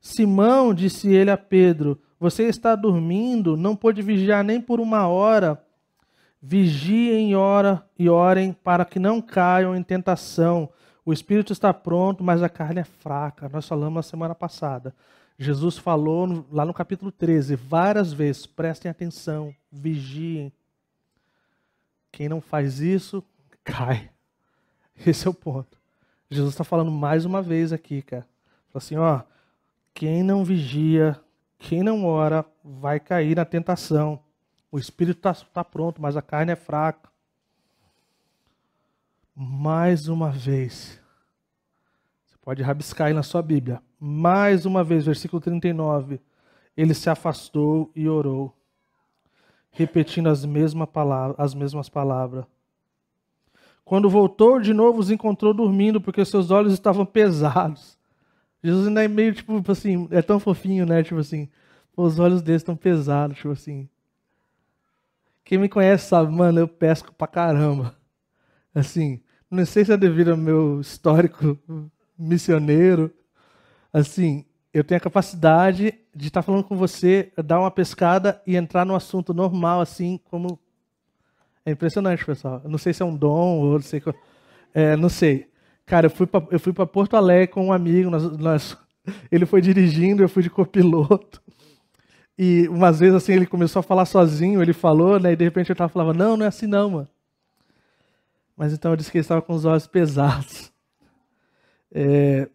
Simão, disse ele a Pedro, você está dormindo, não pôde vigiar nem por uma hora. Vigiem ora, e orem para que não caiam em tentação. O espírito está pronto, mas a carne é fraca. Nós falamos na semana passada. Jesus falou lá no capítulo 13 várias vezes: prestem atenção, vigiem. Quem não faz isso, [LAUGHS] cai. Esse é o ponto. Jesus está falando mais uma vez aqui, cara. Fala assim, ó, quem não vigia, quem não ora, vai cair na tentação. O espírito está tá pronto, mas a carne é fraca. Mais uma vez. Você pode rabiscar aí na sua Bíblia. Mais uma vez, versículo 39. Ele se afastou e orou, repetindo as, mesma palavra, as mesmas palavras. Quando voltou de novo, os encontrou dormindo, porque seus olhos estavam pesados. Jesus ainda é meio tipo assim, é tão fofinho, né? Tipo assim, os olhos deles estão pesados, tipo assim. Quem me conhece sabe, mano, eu pesco pra caramba. Assim, não sei se é devido ao meu histórico missioneiro. Assim, eu tenho a capacidade de estar falando com você, dar uma pescada e entrar no assunto normal, assim, como é impressionante, pessoal. Eu não sei se é um dom ou não sei. É, não sei. Cara, eu fui eu fui para Porto Alegre com um amigo. Nós, nós, [LAUGHS] ele foi dirigindo, eu fui de copiloto. E umas vezes assim ele começou a falar sozinho, ele falou, né? E de repente eu tava falava, não, não é assim não, mano. Mas então eu disse que ele estava com os olhos pesados. É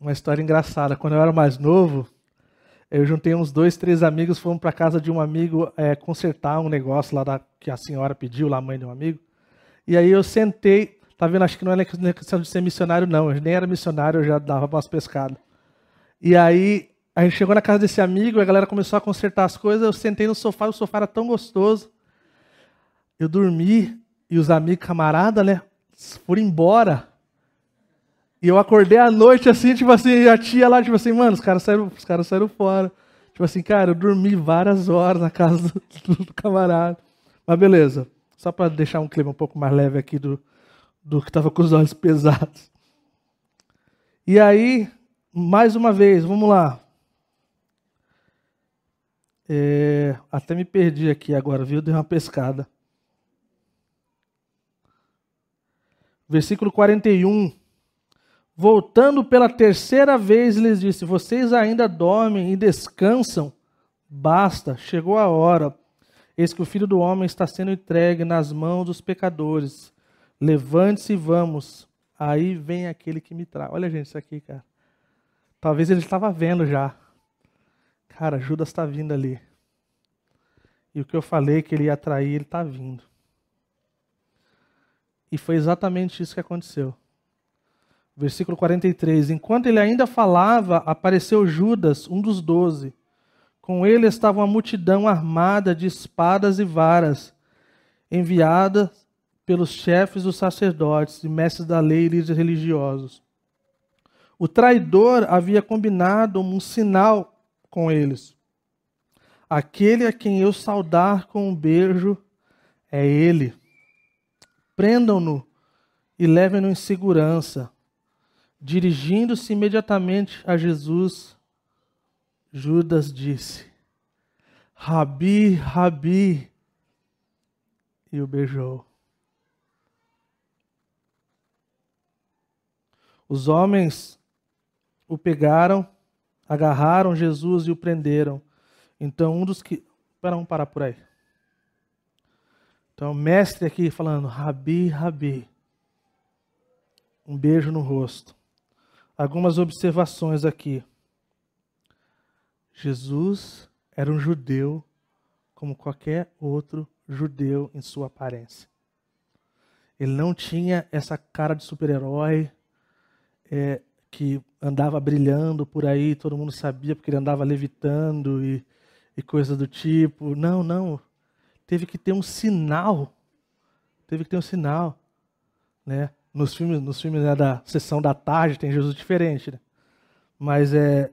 uma história engraçada. Quando eu era mais novo, eu juntei uns dois, três amigos, fomos para casa de um amigo é, consertar um negócio lá da, que a senhora pediu, lá a mãe de um amigo. E aí eu sentei, tá vendo? Acho que não é era é questão de ser missionário, não. Eu nem era missionário, eu já dava umas pescadas. E aí a gente chegou na casa desse amigo, a galera começou a consertar as coisas. Eu sentei no sofá, o sofá era tão gostoso. Eu dormi e os amigos, camarada, né, foram embora. E eu acordei à noite assim, tipo assim, a tia lá, tipo assim, mano, os caras saíram, os caras saíram fora. Tipo assim, cara, eu dormi várias horas na casa do, [LAUGHS] do, do camarada. Mas beleza. Só para deixar um clima um pouco mais leve aqui do, do que tava com os olhos [LAUGHS] pesados. E aí, mais uma vez, vamos lá. É, até me perdi aqui agora, viu? Dei uma pescada. Versículo 41. Voltando pela terceira vez, lhes disse: Vocês ainda dormem e descansam? Basta, chegou a hora. Eis que o filho do homem está sendo entregue nas mãos dos pecadores. Levante-se e vamos. Aí vem aquele que me traz. Olha, gente, isso aqui, cara. Talvez ele estava vendo já. Cara, Judas está vindo ali. E o que eu falei que ele ia trair, ele está vindo. E foi exatamente isso que aconteceu. Versículo 43. Enquanto ele ainda falava, apareceu Judas, um dos doze. Com ele estava uma multidão armada de espadas e varas, enviada pelos chefes dos sacerdotes e mestres da lei e líderes religiosos. O traidor havia combinado um sinal com eles. Aquele a quem eu saudar com um beijo é ele. Prendam-no e levem-no em segurança Dirigindo-se imediatamente a Jesus, Judas disse: Rabi, Rabi, e o beijou. Os homens o pegaram, agarraram Jesus e o prenderam. Então um dos que. Espera, um parar por aí. Então, mestre aqui falando, Rabi, Rabi. Um beijo no rosto algumas observações aqui. Jesus era um judeu como qualquer outro judeu em sua aparência. Ele não tinha essa cara de super-herói é, que andava brilhando por aí, todo mundo sabia porque ele andava levitando e, e coisa do tipo. Não, não. Teve que ter um sinal. Teve que ter um sinal. Né? Nos filmes, nos filmes né, da sessão da tarde tem Jesus diferente, né? Mas é.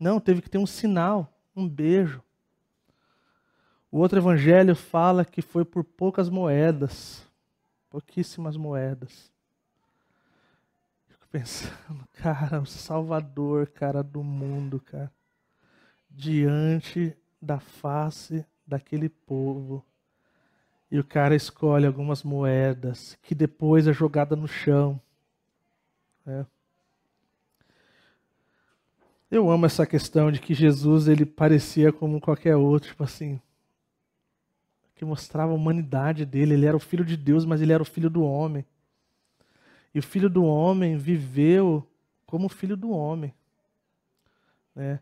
Não, teve que ter um sinal, um beijo. O outro evangelho fala que foi por poucas moedas, pouquíssimas moedas. Fico pensando, [LAUGHS] cara, o Salvador, cara do mundo, cara, diante da face daquele povo, e o cara escolhe algumas moedas que depois é jogada no chão. Né? Eu amo essa questão de que Jesus ele parecia como qualquer outro, tipo assim, que mostrava a humanidade dele. Ele era o filho de Deus, mas ele era o filho do homem. E o filho do homem viveu como filho do homem, né?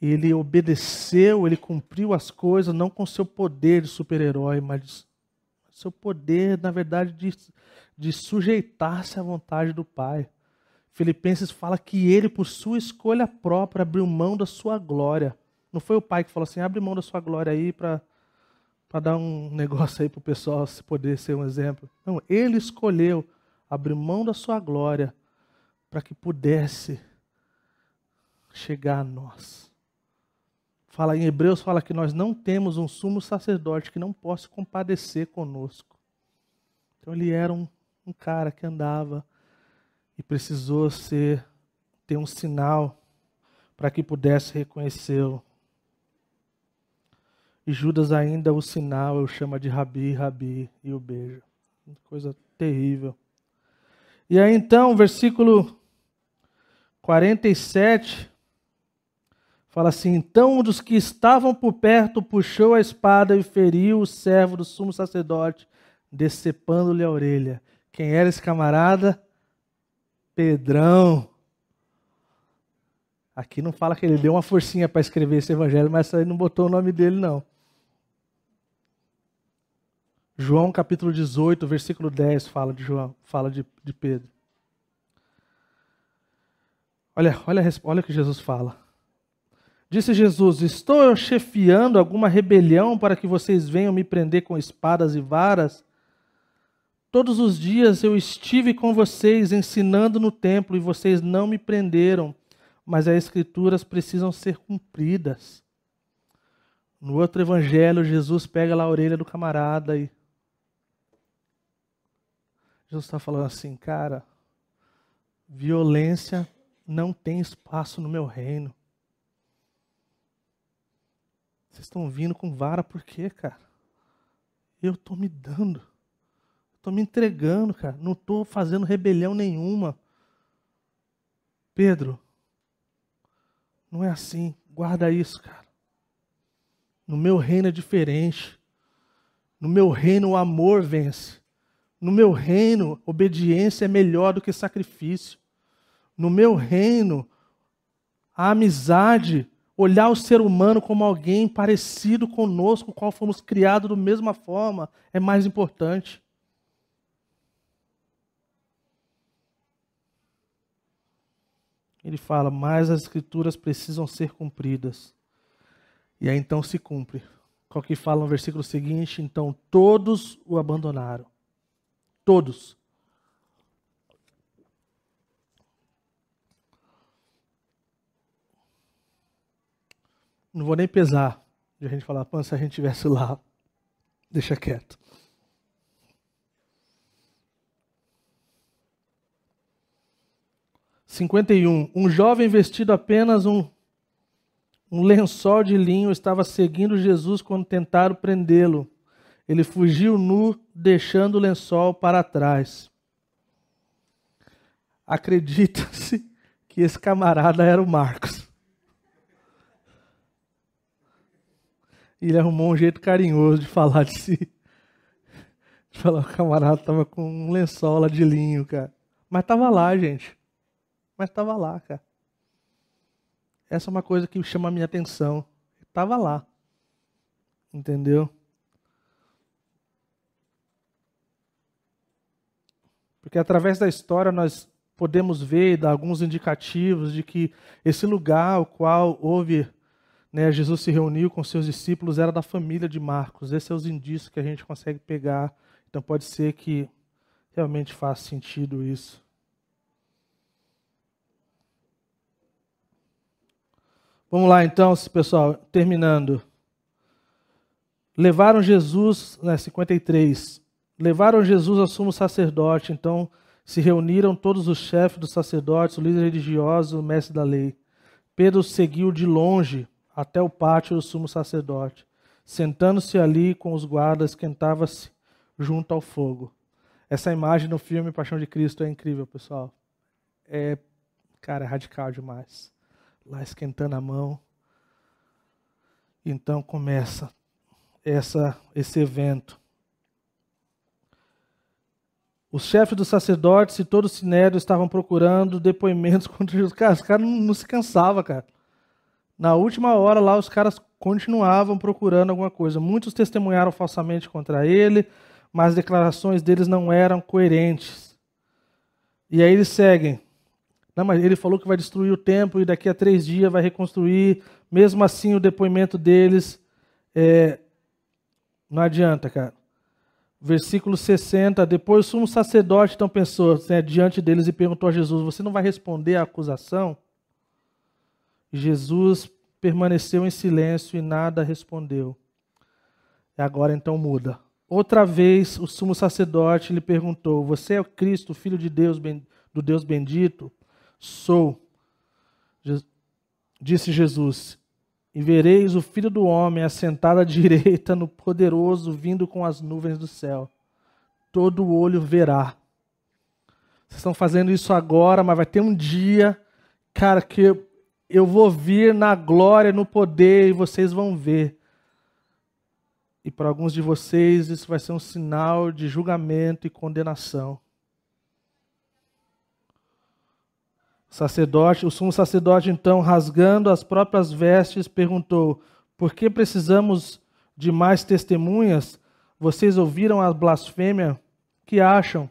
ele obedeceu, ele cumpriu as coisas não com seu poder de super-herói, mas seu poder, na verdade, de, de sujeitar-se à vontade do Pai. Filipenses fala que ele, por sua escolha própria, abriu mão da sua glória. Não foi o Pai que falou assim: abre mão da sua glória aí para dar um [LAUGHS] negócio aí para o pessoal se poder ser um exemplo. Não, ele escolheu abrir mão da sua glória para que pudesse chegar a nós. Fala em Hebreus fala que nós não temos um sumo sacerdote que não possa compadecer conosco. Então ele era um, um cara que andava e precisou ser ter um sinal para que pudesse reconhecê-lo. E Judas ainda o sinal, o chama de Rabi, Rabi e o beija. Coisa terrível. E aí então, versículo 47 Fala assim: então um dos que estavam por perto puxou a espada e feriu o servo do sumo sacerdote, decepando-lhe a orelha. Quem era esse camarada? Pedrão. Aqui não fala que ele deu uma forcinha para escrever esse evangelho, mas aí não botou o nome dele, não. João capítulo 18, versículo 10 fala de João, fala de, de Pedro. Olha, olha, olha o que Jesus fala. Disse Jesus: Estou eu chefiando alguma rebelião para que vocês venham me prender com espadas e varas? Todos os dias eu estive com vocês ensinando no templo e vocês não me prenderam, mas as escrituras precisam ser cumpridas. No outro evangelho, Jesus pega lá a orelha do camarada e. Jesus está falando assim, cara, violência não tem espaço no meu reino. Vocês estão vindo com vara por quê, cara? Eu estou me dando. Estou me entregando, cara. Não estou fazendo rebelião nenhuma. Pedro, não é assim. Guarda isso, cara. No meu reino é diferente. No meu reino o amor vence. No meu reino, obediência é melhor do que sacrifício. No meu reino, a amizade olhar o ser humano como alguém parecido conosco, com o qual fomos criados da mesma forma, é mais importante. Ele fala, mas as escrituras precisam ser cumpridas. E aí então se cumpre. Qual que fala no versículo seguinte? Então todos o abandonaram. Todos. Não vou nem pesar de a gente falar, pô, se a gente tivesse lá, deixa quieto. Cinquenta e um. Um jovem vestido apenas um, um lençol de linho estava seguindo Jesus quando tentaram prendê-lo. Ele fugiu nu, deixando o lençol para trás. Acredita-se que esse camarada era o Marcos. E ele arrumou um jeito carinhoso de falar de si. De falar, o camarada tava com um lençol lá de linho, cara. Mas tava lá, gente. Mas tava lá, cara. Essa é uma coisa que chama a minha atenção. tava lá. Entendeu? Porque através da história nós podemos ver e dar alguns indicativos de que esse lugar o qual houve né, Jesus se reuniu com seus discípulos, era da família de Marcos. Esses são é os indícios que a gente consegue pegar. Então pode ser que realmente faça sentido isso. Vamos lá então, pessoal, terminando. Levaram Jesus, né, 53. Levaram Jesus ao sumo sacerdote, então se reuniram todos os chefes dos sacerdotes, o líder religioso, o mestre da lei. Pedro seguiu de longe, até o pátio do sumo sacerdote. Sentando-se ali com os guardas, esquentava-se junto ao fogo. Essa imagem no filme Paixão de Cristo é incrível, pessoal. É, cara, é radical demais. Lá esquentando a mão. Então começa essa, esse evento. Os chefes dos sacerdotes e todo o sinédrio estavam procurando depoimentos [LAUGHS] contra Jesus. Cara, os caras não, não se cansavam, cara. Na última hora lá, os caras continuavam procurando alguma coisa. Muitos testemunharam falsamente contra ele, mas as declarações deles não eram coerentes. E aí eles seguem. Não, mas ele falou que vai destruir o templo e daqui a três dias vai reconstruir. Mesmo assim, o depoimento deles é... não adianta, cara. Versículo 60. Depois o sumo sacerdote então pensou né, diante deles e perguntou a Jesus: Você não vai responder à acusação? Jesus permaneceu em silêncio e nada respondeu. E agora então muda. Outra vez o sumo sacerdote lhe perguntou: Você é o Cristo, filho de Deus, do Deus bendito? Sou. disse Jesus: E vereis o filho do homem assentado à [LAUGHS] direita no poderoso, vindo com as nuvens do céu. Todo olho verá. Vocês estão fazendo isso agora, mas vai ter um dia, cara, que eu vou vir na glória, no poder, e vocês vão ver. E para alguns de vocês, isso vai ser um sinal de julgamento e condenação. O sacerdote, o sumo sacerdote, então, rasgando as próprias vestes, perguntou: Por que precisamos de mais testemunhas? Vocês ouviram a blasfêmia? Que acham?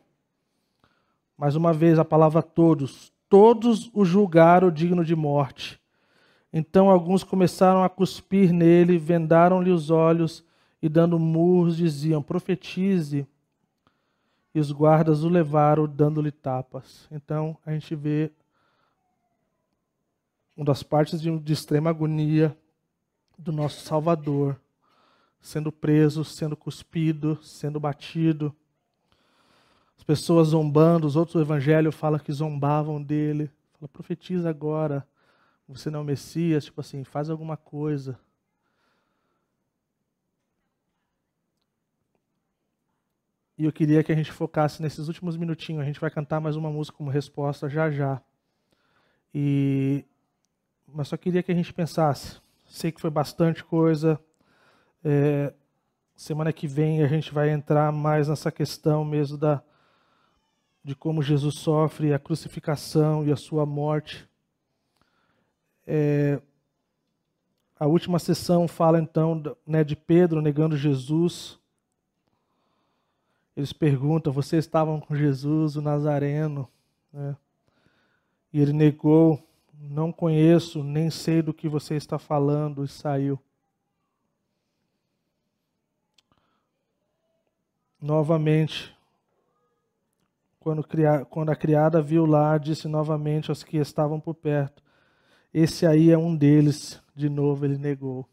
Mais uma vez, a palavra todos, todos o julgaram digno de morte. Então alguns começaram a cuspir nele, vendaram-lhe os olhos e, dando murros, diziam: Profetize. E os guardas o levaram, dando-lhe tapas. Então a gente vê uma das partes de, de extrema agonia do nosso Salvador, sendo preso, sendo cuspido, sendo batido pessoas zombando, os outros do evangelho falam que zombavam dele. Fala, profetiza agora, você não é o Messias, tipo assim, faz alguma coisa. E eu queria que a gente focasse nesses últimos minutinhos. A gente vai cantar mais uma música como resposta já já. E mas só queria que a gente pensasse. Sei que foi bastante coisa. É... Semana que vem a gente vai entrar mais nessa questão mesmo da de como Jesus sofre a crucificação e a sua morte. É, a última sessão fala então né, de Pedro negando Jesus. Eles perguntam: vocês estavam com Jesus, o Nazareno? Né? E ele negou: não conheço, nem sei do que você está falando, e saiu. Novamente, quando, quando a criada viu lá, disse novamente aos que estavam por perto: Esse aí é um deles. De novo ele negou.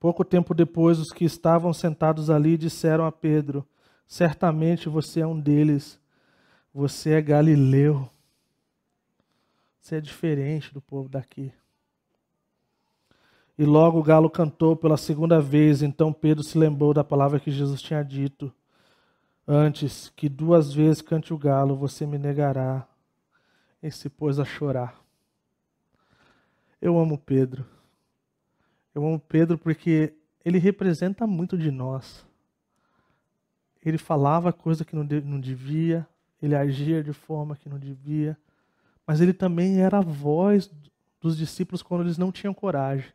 Pouco tempo depois, os que estavam sentados ali disseram a Pedro: Certamente você é um deles. Você é galileu. Você é diferente do povo daqui. E logo o galo cantou pela segunda vez. Então Pedro se lembrou da palavra que Jesus tinha dito: Antes que duas vezes cante o galo, você me negará. E se pôs a chorar. Eu amo Pedro. Eu amo Pedro porque ele representa muito de nós. Ele falava coisa que não devia, ele agia de forma que não devia, mas ele também era a voz dos discípulos quando eles não tinham coragem.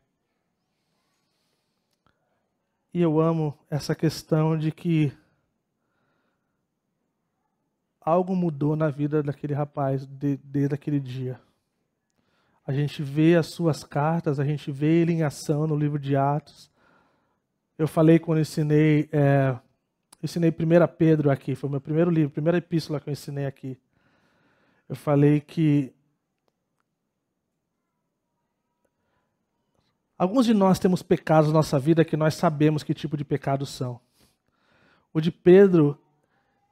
E eu amo essa questão de que algo mudou na vida daquele rapaz de, desde aquele dia. A gente vê as suas cartas, a gente vê ele em ação no livro de Atos. Eu falei quando ensinei, é, ensinei primeira Pedro aqui, foi o meu primeiro livro, primeira epístola que eu ensinei aqui. Eu falei que Alguns de nós temos pecados na nossa vida que nós sabemos que tipo de pecados são. O de Pedro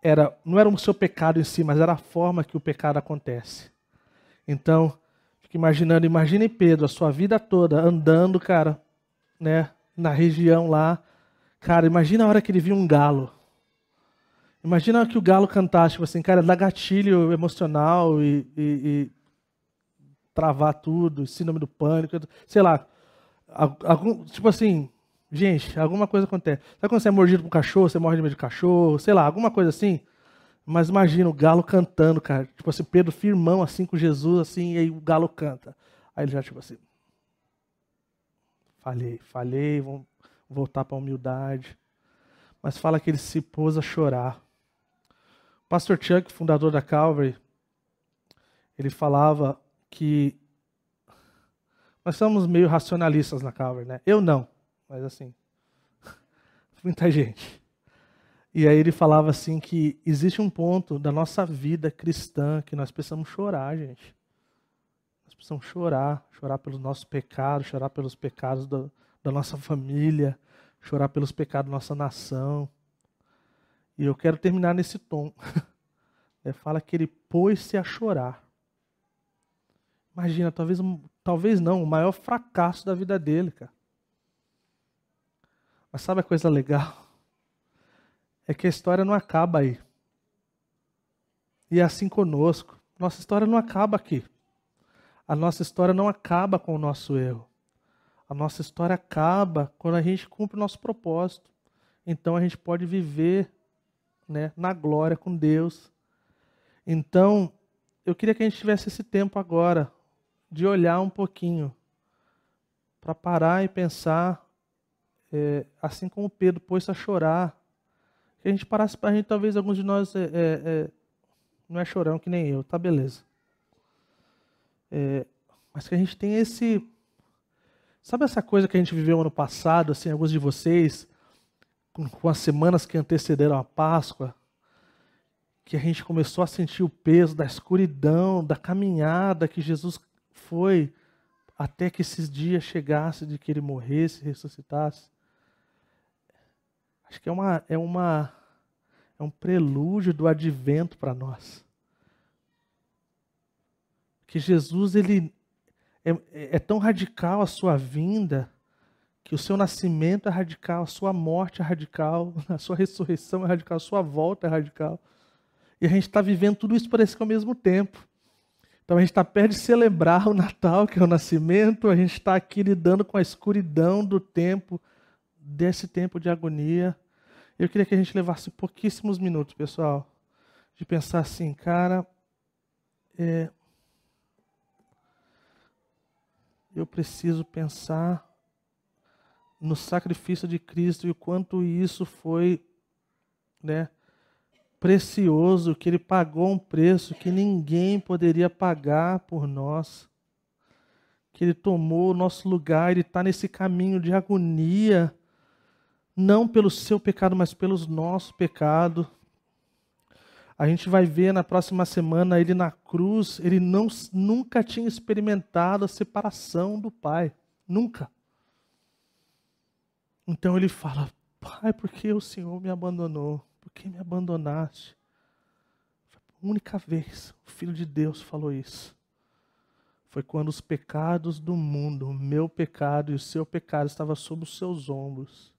era, não era o seu pecado em si, mas era a forma que o pecado acontece. Então, fique imaginando, imagine Pedro a sua vida toda andando, cara, né, na região lá. Cara, imagina a hora que ele viu um galo. Imagina que o galo cantasse, tipo assim, cara, dar gatilho emocional e, e, e travar tudo, síndrome do pânico, sei lá, Algum, tipo assim, gente, alguma coisa acontece. Sabe quando você é mordido por um cachorro, você morre de medo de cachorro, sei lá, alguma coisa assim? Mas imagina o galo cantando, cara. Tipo assim, Pedro firmão assim com Jesus, assim, e aí o galo canta. Aí ele já, tipo assim. Falhei, falhei, vamos voltar para a humildade. Mas fala que ele se pôs a chorar. O pastor Chuck, fundador da Calvary, ele falava que nós somos meio racionalistas na Calvary, né? Eu não, mas assim, [LAUGHS] muita gente. E aí ele falava assim que existe um ponto da nossa vida cristã que nós precisamos chorar, gente. Nós precisamos chorar, chorar pelos nossos pecados, chorar pelos pecados do, da nossa família, chorar pelos pecados da nossa nação. E eu quero terminar nesse tom. Ele [LAUGHS] é, fala que ele pôs-se a chorar. Imagina, talvez talvez não, o maior fracasso da vida dele, cara. Mas sabe a coisa legal? É que a história não acaba aí. E é assim conosco. Nossa história não acaba aqui. A nossa história não acaba com o nosso erro. A nossa história acaba quando a gente cumpre o nosso propósito. Então a gente pode viver né, na glória com Deus. Então, eu queria que a gente tivesse esse tempo agora, de olhar um pouquinho, para parar e pensar, é, assim como Pedro pôs a chorar, que a gente parasse para a gente, talvez alguns de nós é, é, é, não é chorão que nem eu, tá beleza. É, mas que a gente tem esse. Sabe essa coisa que a gente viveu ano passado, assim, alguns de vocês, com, com as semanas que antecederam a Páscoa, que a gente começou a sentir o peso da escuridão, da caminhada que Jesus foi até que esses dias chegasse de que ele morresse, ressuscitasse. Acho que é uma é uma é um prelúdio do advento para nós. Que Jesus ele é, é tão radical a sua vinda que o seu nascimento é radical, a sua morte é radical, [LAUGHS] a sua ressurreição é radical, a sua volta é radical. E a gente está vivendo tudo isso parece que ao mesmo tempo. Então a gente está perto de celebrar [LAUGHS] o Natal, que é o nascimento, a gente está aqui lidando com a escuridão do tempo, desse tempo de agonia. Eu queria que a gente levasse pouquíssimos minutos, pessoal, de pensar assim, cara, é, eu preciso pensar no sacrifício de Cristo e o quanto isso foi, né? precioso, que ele pagou um preço que ninguém poderia pagar por nós, que ele tomou o nosso lugar, ele está nesse caminho de agonia, não pelo seu pecado, mas pelos nossos pecados. A gente vai ver na próxima semana ele na cruz, ele não, nunca tinha experimentado a separação do Pai, nunca. Então ele fala: Pai, por que o Senhor me abandonou? que me abandonaste? A única vez o Filho de Deus falou isso. Foi quando os pecados do mundo, o meu pecado e o seu pecado, estavam sob os seus ombros.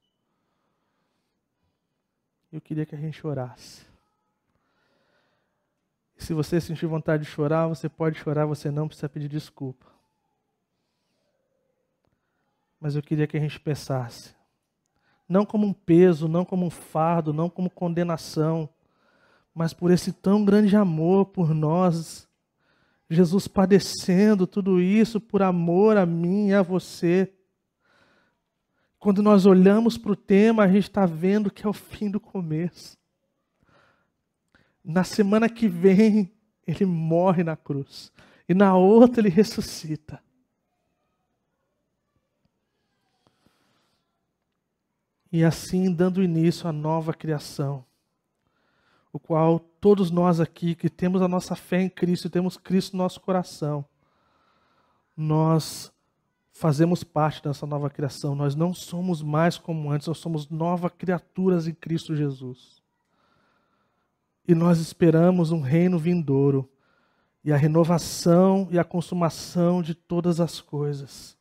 Eu queria que a gente orasse. E se você sentir vontade de chorar, você pode chorar, você não precisa pedir desculpa. Mas eu queria que a gente pensasse: não como um peso, não como um fardo, não como condenação, mas por esse tão grande amor por nós. Jesus padecendo tudo isso por amor a mim e a você. Quando nós olhamos para o tema, a gente está vendo que é o fim do começo. Na semana que vem, ele morre na cruz. E na outra, ele ressuscita. e assim dando início à nova criação, o qual todos nós aqui que temos a nossa fé em Cristo, temos Cristo no nosso coração, nós fazemos parte dessa nova criação. Nós não somos mais como antes, nós somos novas criaturas em Cristo Jesus. E nós esperamos um reino vindouro e a renovação e a consumação de todas as coisas.